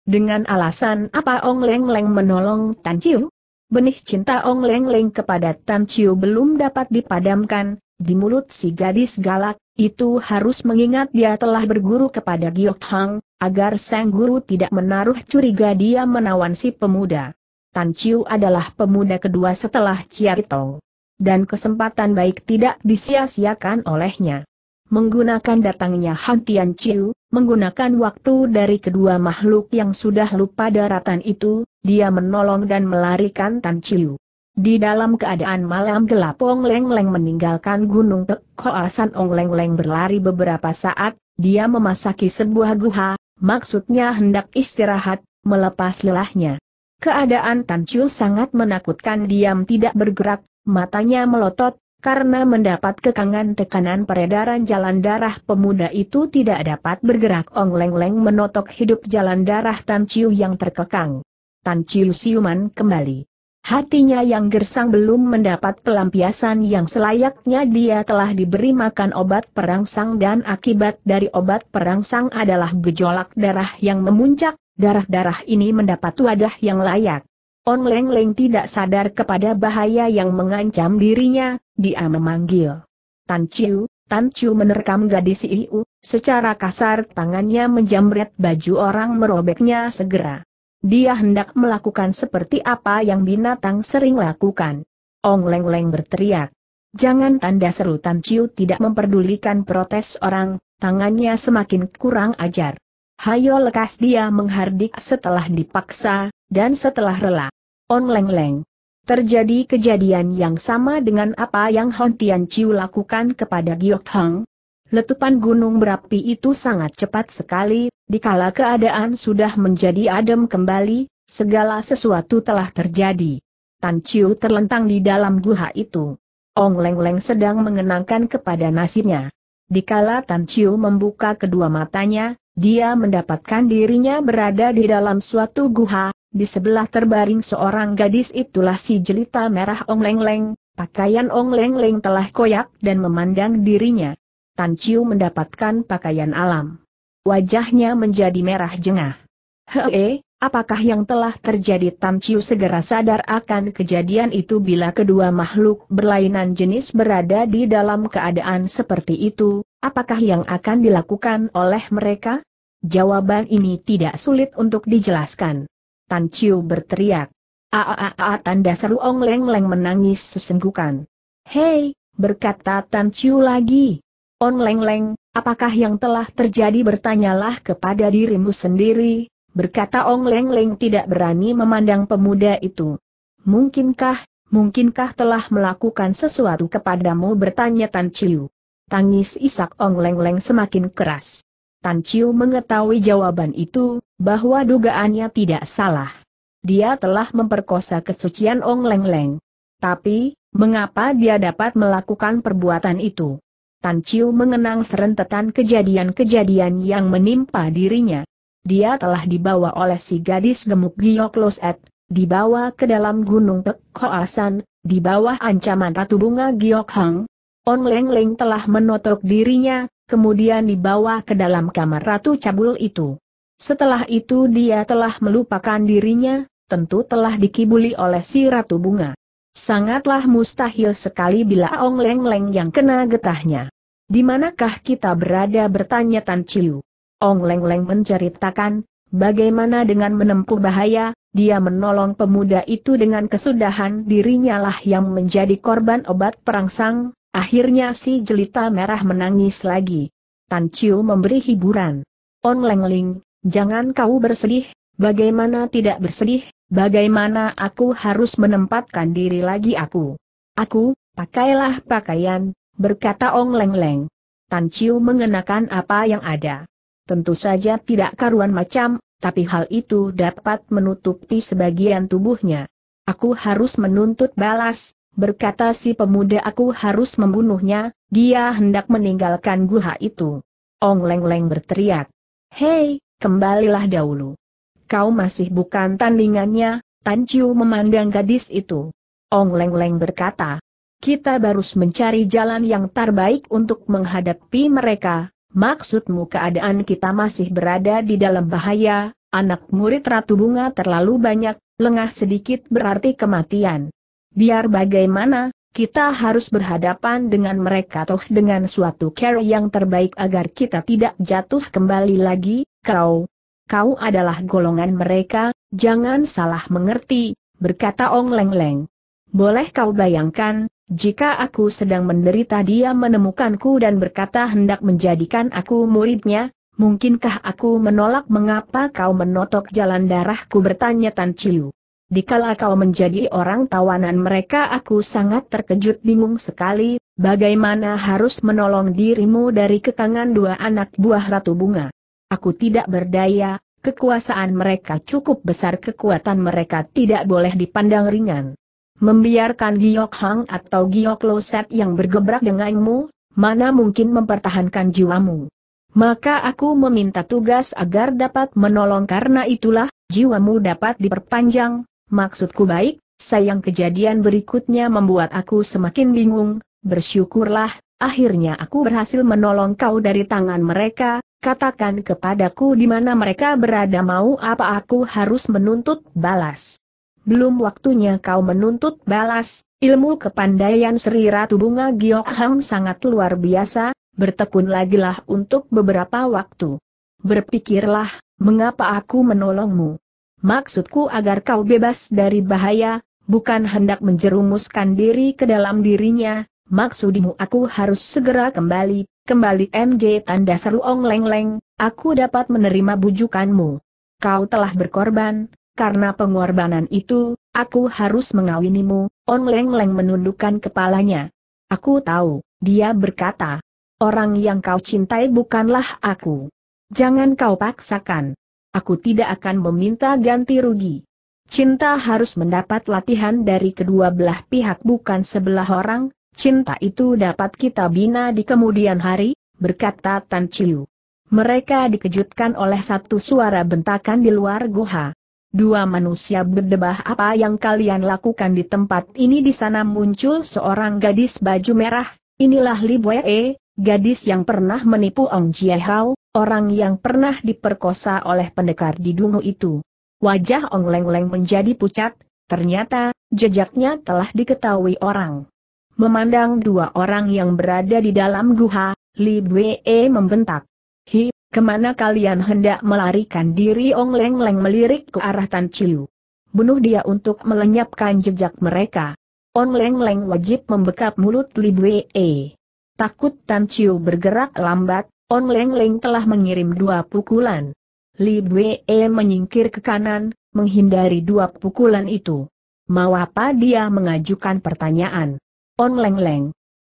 Dengan alasan apa Ong Leng Leng menolong Tan Chiu? Benih cinta Ong Leng Leng kepada Tan Chiu belum dapat dipadamkan, di mulut si gadis galak, itu harus mengingat dia telah berguru kepada Giok Hang, agar sang guru tidak menaruh curiga dia menawan si pemuda. Tan Chiu adalah pemuda kedua setelah Chia Tong. Dan kesempatan baik tidak disia-siakan olehnya menggunakan datangnya Han Tian Chiu, menggunakan waktu dari kedua makhluk yang sudah lupa daratan itu, dia menolong dan melarikan Tan Chiu. Di dalam keadaan malam gelap Ong Leng Leng meninggalkan gunung Tek Koasan Ong Leng Leng berlari beberapa saat, dia memasaki sebuah guha, maksudnya hendak istirahat, melepas lelahnya. Keadaan Tan Chiu sangat menakutkan diam tidak bergerak, matanya melotot, karena mendapat kekangan tekanan peredaran jalan darah pemuda itu tidak dapat bergerak Ong Leng Leng menotok hidup jalan darah Tan Chiu yang terkekang. Tan Chiu siuman kembali. Hatinya yang gersang belum mendapat pelampiasan yang selayaknya dia telah diberi makan obat perangsang dan akibat dari obat perangsang adalah gejolak darah yang memuncak, darah-darah ini mendapat wadah yang layak. On Leng Leng tidak sadar kepada bahaya yang mengancam dirinya, dia memanggil. Tan Chiu, Tan Chiu menerkam gadis Iu, secara kasar tangannya menjamret baju orang merobeknya segera. Dia hendak melakukan seperti apa yang binatang sering lakukan. Ong Leng Leng berteriak. Jangan tanda seru Tan Chiu tidak memperdulikan protes orang, tangannya semakin kurang ajar. Hayo lekas dia menghardik setelah dipaksa, dan setelah rela, on leng leng. Terjadi kejadian yang sama dengan apa yang Hon Tian Chiu lakukan kepada Giok Hang. Letupan gunung berapi itu sangat cepat sekali, dikala keadaan sudah menjadi adem kembali, segala sesuatu telah terjadi. Tan Chiu terlentang di dalam guha itu. Ong Leng Leng sedang mengenangkan kepada nasibnya. Dikala Tan Chiu membuka kedua matanya, dia mendapatkan dirinya berada di dalam suatu guha, di sebelah terbaring seorang gadis itulah si jelita merah Ong Leng Leng, pakaian Ong Leng Leng telah koyak dan memandang dirinya. Tan Chiu mendapatkan pakaian alam. Wajahnya menjadi merah jengah. Hee, apakah yang telah terjadi Tan Chiu segera sadar akan kejadian itu bila kedua makhluk berlainan jenis berada di dalam keadaan seperti itu, apakah yang akan dilakukan oleh mereka? Jawaban ini tidak sulit untuk dijelaskan. Tan Chiu berteriak. Aaaa tanda seru Ong Leng Leng menangis sesenggukan. Hei, berkata Tan Chiu lagi. Ong Leng Leng, apakah yang telah terjadi bertanyalah kepada dirimu sendiri, berkata Ong Leng Leng tidak berani memandang pemuda itu. Mungkinkah, mungkinkah telah melakukan sesuatu kepadamu bertanya Tan Chiu. Tangis isak Ong Leng Leng semakin keras. Tan Chiu mengetahui jawaban itu, bahwa dugaannya tidak salah. Dia telah memperkosa kesucian Ong Leng Leng. Tapi, mengapa dia dapat melakukan perbuatan itu? Tan Chiu mengenang serentetan kejadian-kejadian yang menimpa dirinya. Dia telah dibawa oleh si gadis gemuk Giok Loset, dibawa ke dalam gunung Pekhoasan, di bawah ancaman Ratu Bunga Giok Hang. Ong Leng Leng telah menotok dirinya, kemudian dibawa ke dalam kamar Ratu Cabul itu. Setelah itu dia telah melupakan dirinya, tentu telah dikibuli oleh si Ratu Bunga. Sangatlah mustahil sekali bila Ong Leng Leng yang kena getahnya. Di manakah kita berada bertanya Tan Chiu. Ong Leng Leng menceritakan, bagaimana dengan menempuh bahaya, dia menolong pemuda itu dengan kesudahan dirinya lah yang menjadi korban obat perangsang, Akhirnya si jelita merah menangis lagi. Tan Chiu memberi hiburan. On Leng Ling, jangan kau bersedih, bagaimana tidak bersedih, bagaimana aku harus menempatkan diri lagi aku. Aku, pakailah pakaian, berkata Ong Leng Leng. Tan Chiu mengenakan apa yang ada. Tentu saja tidak karuan macam, tapi hal itu dapat menutupi sebagian tubuhnya. Aku harus menuntut balas, berkata si pemuda aku harus membunuhnya, dia hendak meninggalkan guha itu. Ong Leng Leng berteriak. Hei, kembalilah dahulu. Kau masih bukan tandingannya, Tan Chiu memandang gadis itu. Ong Leng Leng berkata, kita baru mencari jalan yang terbaik untuk menghadapi mereka, maksudmu keadaan kita masih berada di dalam bahaya, anak murid Ratu Bunga terlalu banyak, lengah sedikit berarti kematian. Biar bagaimana, kita harus berhadapan dengan mereka toh dengan suatu cara yang terbaik agar kita tidak jatuh kembali lagi, kau. Kau adalah golongan mereka, jangan salah mengerti, berkata Ong Leng Leng. Boleh kau bayangkan, jika aku sedang menderita dia menemukanku dan berkata hendak menjadikan aku muridnya, mungkinkah aku menolak mengapa kau menotok jalan darahku bertanya Tan Chiu. Dikala kau menjadi orang tawanan mereka aku sangat terkejut bingung sekali, bagaimana harus menolong dirimu dari kekangan dua anak buah Ratu Bunga. Aku tidak berdaya, kekuasaan mereka cukup besar kekuatan mereka tidak boleh dipandang ringan. Membiarkan Giok Hang atau Giok Loset yang bergebrak denganmu, mana mungkin mempertahankan jiwamu. Maka aku meminta tugas agar dapat menolong karena itulah, jiwamu dapat diperpanjang, maksudku baik, sayang kejadian berikutnya membuat aku semakin bingung, bersyukurlah, akhirnya aku berhasil menolong kau dari tangan mereka, katakan kepadaku di mana mereka berada mau apa aku harus menuntut balas. Belum waktunya kau menuntut balas, ilmu kepandaian Sri Ratu Bunga Giok Hang sangat luar biasa, bertekun lagilah untuk beberapa waktu. Berpikirlah, mengapa aku menolongmu? Maksudku agar kau bebas dari bahaya, bukan hendak menjerumuskan diri ke dalam dirinya, maksudmu aku harus segera kembali, kembali NG tanda seru ong leng leng, aku dapat menerima bujukanmu. Kau telah berkorban, karena pengorbanan itu, aku harus mengawinimu, ong leng leng menundukkan kepalanya. Aku tahu, dia berkata, orang yang kau cintai bukanlah aku. Jangan kau paksakan aku tidak akan meminta ganti rugi. Cinta harus mendapat latihan dari kedua belah pihak bukan sebelah orang, cinta itu dapat kita bina di kemudian hari, berkata Tan Chiu. Mereka dikejutkan oleh satu suara bentakan di luar Guha. Dua manusia berdebah apa yang kalian lakukan di tempat ini di sana muncul seorang gadis baju merah, inilah Li Bue, gadis yang pernah menipu Ong Hao orang yang pernah diperkosa oleh pendekar di dungu itu. Wajah Ong Leng Leng menjadi pucat, ternyata, jejaknya telah diketahui orang. Memandang dua orang yang berada di dalam guha, Li Bwe membentak. Hi, kemana kalian hendak melarikan diri Ong Leng Leng melirik ke arah Tan Chiu. Bunuh dia untuk melenyapkan jejak mereka. Ong Leng Leng wajib membekap mulut Li Bwe. Takut Tan Chiu bergerak lambat, On Leng Leng telah mengirim dua pukulan. Li Bue e menyingkir ke kanan, menghindari dua pukulan itu. Mau apa dia mengajukan pertanyaan? On Leng Leng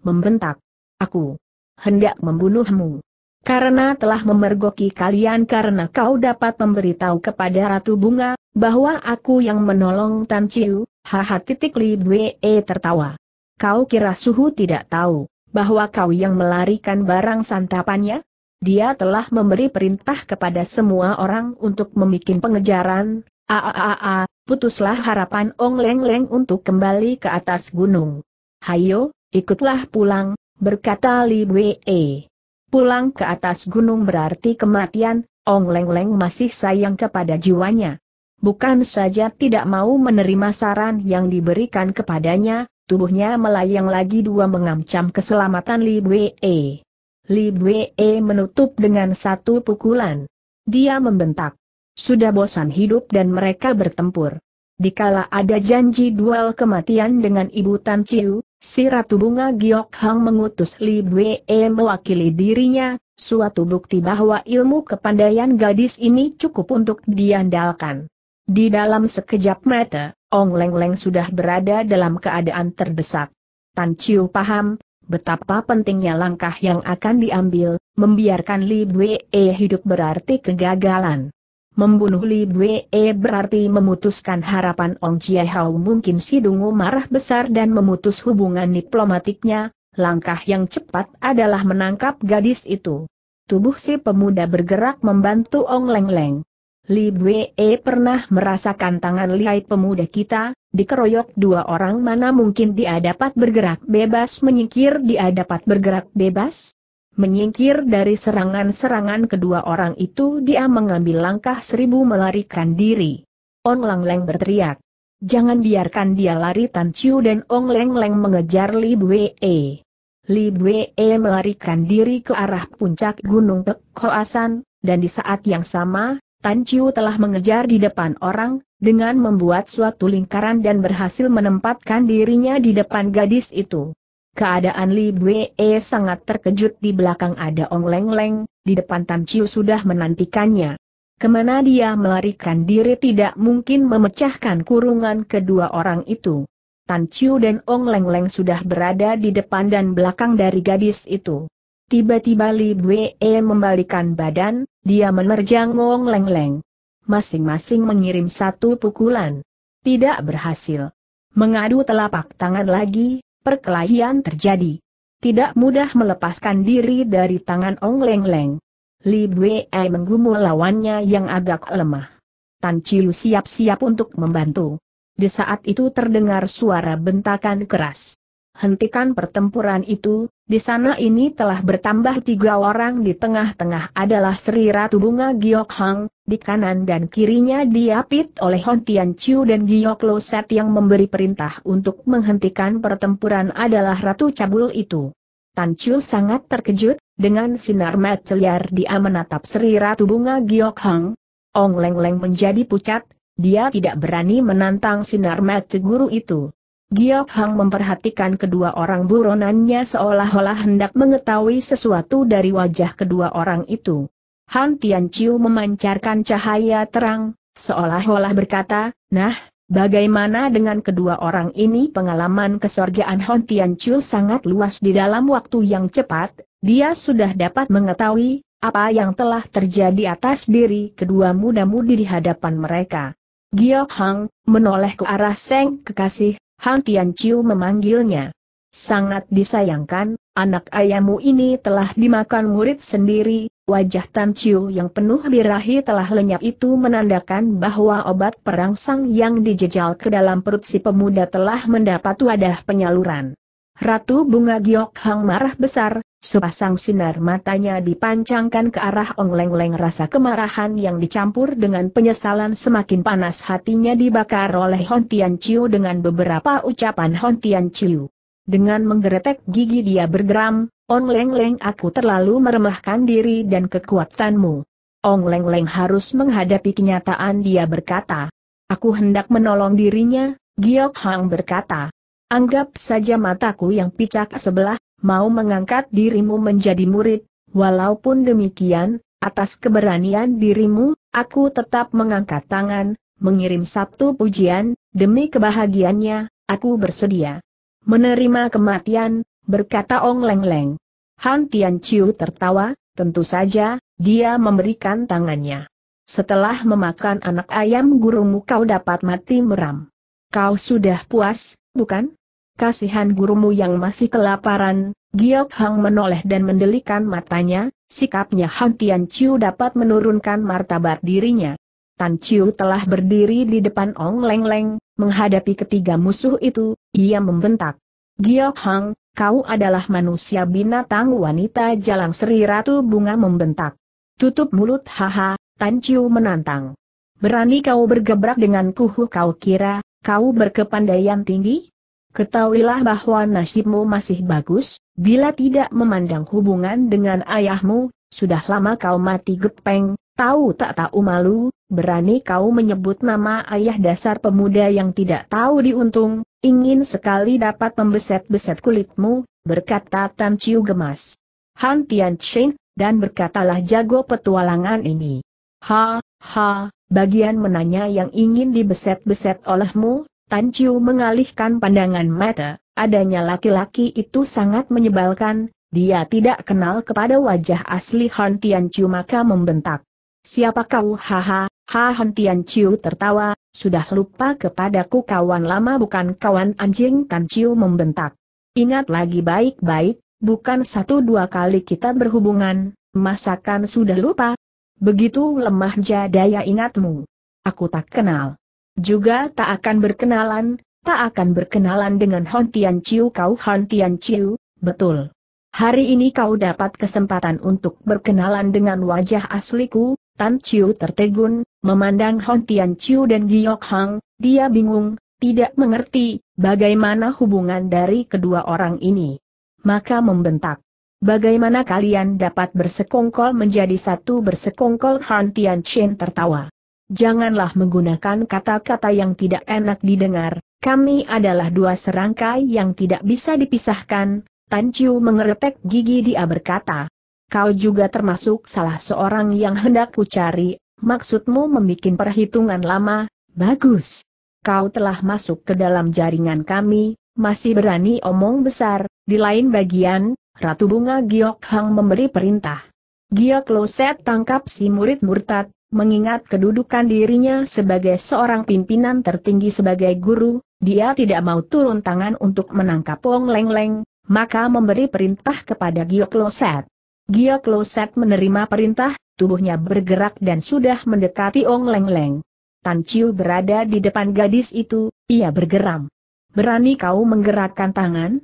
membentak. Aku hendak membunuhmu. Karena telah memergoki kalian karena kau dapat memberitahu kepada Ratu Bunga, bahwa aku yang menolong Tan Chiu, haha titik Li Bue e tertawa. Kau kira suhu tidak tahu, bahwa kau yang melarikan barang santapannya? Dia telah memberi perintah kepada semua orang untuk membuat pengejaran, Aaaa, putuslah harapan Ong Leng Leng untuk kembali ke atas gunung. Hayo, ikutlah pulang, berkata Li Wei. Pulang ke atas gunung berarti kematian, Ong Leng Leng masih sayang kepada jiwanya. Bukan saja tidak mau menerima saran yang diberikan kepadanya, tubuhnya melayang lagi dua mengancam keselamatan Li Wei. Li Bwe menutup dengan satu pukulan. Dia membentak. Sudah bosan hidup dan mereka bertempur. Dikala ada janji duel kematian dengan Ibu Tan Chiu, si Ratu Bunga Giok Hang mengutus Li Bwe mewakili dirinya, suatu bukti bahwa ilmu kepandaian gadis ini cukup untuk diandalkan. Di dalam sekejap mata, Ong Leng Leng sudah berada dalam keadaan terdesak. Tan Chiu paham, betapa pentingnya langkah yang akan diambil, membiarkan Li Bue e hidup berarti kegagalan. Membunuh Li Bue e berarti memutuskan harapan Ong Hao mungkin si Dungu marah besar dan memutus hubungan diplomatiknya, langkah yang cepat adalah menangkap gadis itu. Tubuh si pemuda bergerak membantu Ong Leng Leng. Li Bue e pernah merasakan tangan lihai pemuda kita, dikeroyok dua orang mana mungkin dia dapat bergerak bebas menyingkir dia dapat bergerak bebas? Menyingkir dari serangan-serangan kedua orang itu dia mengambil langkah seribu melarikan diri. On Lang Leng berteriak. Jangan biarkan dia lari Tan Chiu dan Ong Leng Leng mengejar Li Bue. E. Li Bue e melarikan diri ke arah puncak Gunung Pek Koasan, dan di saat yang sama, Tan Chiu telah mengejar di depan orang, dengan membuat suatu lingkaran dan berhasil menempatkan dirinya di depan gadis itu. Keadaan Li Bue sangat terkejut di belakang ada Ong Leng Leng, di depan Tan Chiu sudah menantikannya. Kemana dia melarikan diri tidak mungkin memecahkan kurungan kedua orang itu. Tan Chiu dan Ong Leng Leng sudah berada di depan dan belakang dari gadis itu. Tiba-tiba Li Bue membalikan badan, dia menerjang Wong Leng Leng. Masing-masing mengirim satu pukulan. Tidak berhasil. Mengadu telapak tangan lagi, perkelahian terjadi. Tidak mudah melepaskan diri dari tangan Ong Leng Leng. Li Bue menggumul lawannya yang agak lemah. Tan Chiu siap-siap untuk membantu. Di saat itu terdengar suara bentakan keras hentikan pertempuran itu, di sana ini telah bertambah tiga orang di tengah-tengah adalah Sri Ratu Bunga Giok Hang, di kanan dan kirinya diapit oleh Hon Tian Chiu dan Giok Lo Set yang memberi perintah untuk menghentikan pertempuran adalah Ratu Cabul itu. Tan Chiu sangat terkejut, dengan sinar mata liar dia menatap Sri Ratu Bunga Giok Hang. Ong Leng Leng menjadi pucat, dia tidak berani menantang sinar mata guru itu. Giok Hang memperhatikan kedua orang buronannya seolah-olah hendak mengetahui sesuatu dari wajah kedua orang itu. Han Tian Chiu memancarkan cahaya terang, seolah-olah berkata, Nah, bagaimana dengan kedua orang ini pengalaman kesorgaan Han Tian Chiu sangat luas di dalam waktu yang cepat, dia sudah dapat mengetahui apa yang telah terjadi atas diri kedua muda-mudi di hadapan mereka. Giok Hang, menoleh ke arah Seng Kekasih, Tian Ciu memanggilnya. Sangat disayangkan, anak ayammu ini telah dimakan murid sendiri, wajah Tan Chiu yang penuh birahi telah lenyap itu menandakan bahwa obat perangsang yang dijejal ke dalam perut si pemuda telah mendapat wadah penyaluran. Ratu Bunga Giok Hang marah besar, Sepasang sinar matanya dipancangkan ke arah Ong Leng Leng rasa kemarahan yang dicampur dengan penyesalan semakin panas hatinya dibakar oleh Hon Tian Chiu dengan beberapa ucapan Hon Tian Chiu. Dengan menggeretek gigi dia bergeram, Ong Leng Leng aku terlalu meremehkan diri dan kekuatanmu. Ong Leng Leng harus menghadapi kenyataan dia berkata. Aku hendak menolong dirinya, Giok Hang berkata. Anggap saja mataku yang picak sebelah, mau mengangkat dirimu menjadi murid, walaupun demikian, atas keberanian dirimu, aku tetap mengangkat tangan, mengirim satu pujian, demi kebahagiaannya, aku bersedia. Menerima kematian, berkata Ong Leng Leng. Han Tian Chiu tertawa, tentu saja, dia memberikan tangannya. Setelah memakan anak ayam gurumu kau dapat mati meram. Kau sudah puas, bukan? kasihan gurumu yang masih kelaparan, Giok Hang menoleh dan mendelikan matanya, sikapnya Han Tian Chiu dapat menurunkan martabat dirinya. Tan Chiu telah berdiri di depan Ong Leng Leng, menghadapi ketiga musuh itu, ia membentak. Giok Hang, kau adalah manusia binatang wanita jalang Sri Ratu Bunga membentak. Tutup mulut haha, Tan Chiu menantang. Berani kau bergebrak dengan kuhu kau kira, kau berkepandaian tinggi? Ketahuilah bahwa nasibmu masih bagus, bila tidak memandang hubungan dengan ayahmu, sudah lama kau mati gepeng, tahu tak tahu malu, berani kau menyebut nama ayah dasar pemuda yang tidak tahu diuntung, ingin sekali dapat membeset-beset kulitmu, berkata Tan Chiu gemas. Han Tian Cheng, dan berkatalah jago petualangan ini. Ha, ha, bagian menanya yang ingin dibeset-beset olehmu, Tan Chiu mengalihkan pandangan mata, adanya laki-laki itu sangat menyebalkan, dia tidak kenal kepada wajah asli Han Tian Chiu maka membentak. Siapa kau haha, ha Han Tian Chiu tertawa, sudah lupa kepadaku kawan lama bukan kawan anjing Tan Chiu membentak. Ingat lagi baik-baik, bukan satu dua kali kita berhubungan, masakan sudah lupa? Begitu lemah jadaya ingatmu. Aku tak kenal juga tak akan berkenalan, tak akan berkenalan dengan Hontian Tian Chiu kau Hon Tian Chiu, betul. Hari ini kau dapat kesempatan untuk berkenalan dengan wajah asliku, Tan Chiu tertegun, memandang Hontian Tian Chiu dan Giok Hang, dia bingung, tidak mengerti, bagaimana hubungan dari kedua orang ini. Maka membentak. Bagaimana kalian dapat bersekongkol menjadi satu bersekongkol Han Tian Chen tertawa janganlah menggunakan kata-kata yang tidak enak didengar, kami adalah dua serangkai yang tidak bisa dipisahkan, Tan Chiu mengeretek gigi dia berkata. Kau juga termasuk salah seorang yang hendak ku cari, maksudmu membuat perhitungan lama, bagus. Kau telah masuk ke dalam jaringan kami, masih berani omong besar, di lain bagian, Ratu Bunga Giok Hang memberi perintah. Giok Loset tangkap si murid murtad, Mengingat kedudukan dirinya sebagai seorang pimpinan tertinggi sebagai guru, dia tidak mau turun tangan untuk menangkap Wong Leng Leng, maka memberi perintah kepada Gio Kloset. Gio Kloset menerima perintah, tubuhnya bergerak dan sudah mendekati Ong Leng Leng. Tan Chiu berada di depan gadis itu, ia bergeram. Berani kau menggerakkan tangan?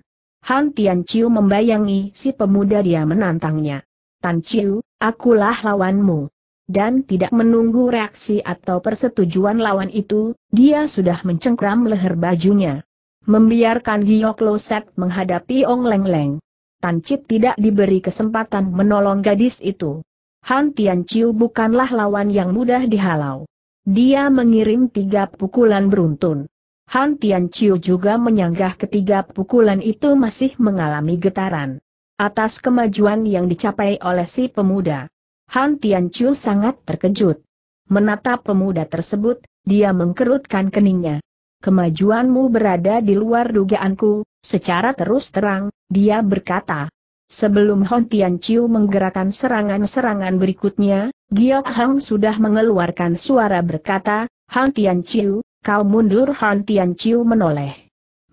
Han Tian Chiu membayangi si pemuda dia menantangnya. Tan Chiu, akulah lawanmu dan tidak menunggu reaksi atau persetujuan lawan itu, dia sudah mencengkram leher bajunya. Membiarkan Giok Loset menghadapi Ong Leng Leng. Tan Chit tidak diberi kesempatan menolong gadis itu. Han Tian Chiu bukanlah lawan yang mudah dihalau. Dia mengirim tiga pukulan beruntun. Han Tian Chiu juga menyanggah ketiga pukulan itu masih mengalami getaran. Atas kemajuan yang dicapai oleh si pemuda. Han Chu sangat terkejut. Menatap pemuda tersebut, dia mengkerutkan keningnya. Kemajuanmu berada di luar dugaanku, secara terus terang, dia berkata. Sebelum Tian Chu menggerakkan serangan-serangan berikutnya, Giok Hang sudah mengeluarkan suara berkata, Han Chu, kau mundur Han Chu menoleh.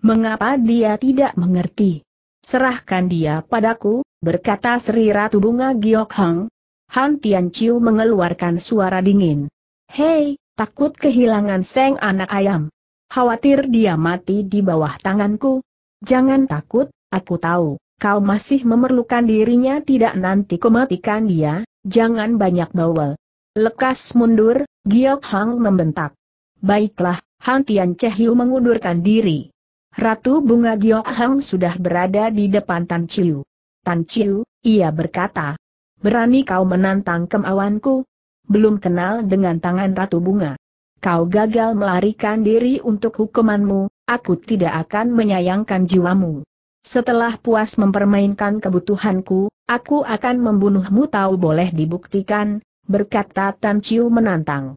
Mengapa dia tidak mengerti? Serahkan dia padaku, berkata Sri Ratu Bunga Giok Hang, Han Ciu mengeluarkan suara dingin. Hei, takut kehilangan seng anak ayam. Khawatir dia mati di bawah tanganku. Jangan takut, aku tahu, kau masih memerlukan dirinya tidak nanti kematikan dia, jangan banyak bawel. Lekas mundur, Giok Hang membentak. Baiklah, Han Tian Chiu mengundurkan diri. Ratu Bunga Giok Hang sudah berada di depan Tan Chiu. Tan Chiu, ia berkata, Berani kau menantang kemauanku? Belum kenal dengan tangan Ratu Bunga. Kau gagal melarikan diri untuk hukumanmu, aku tidak akan menyayangkan jiwamu. Setelah puas mempermainkan kebutuhanku, aku akan membunuhmu tahu boleh dibuktikan, berkata Tan Chiu menantang.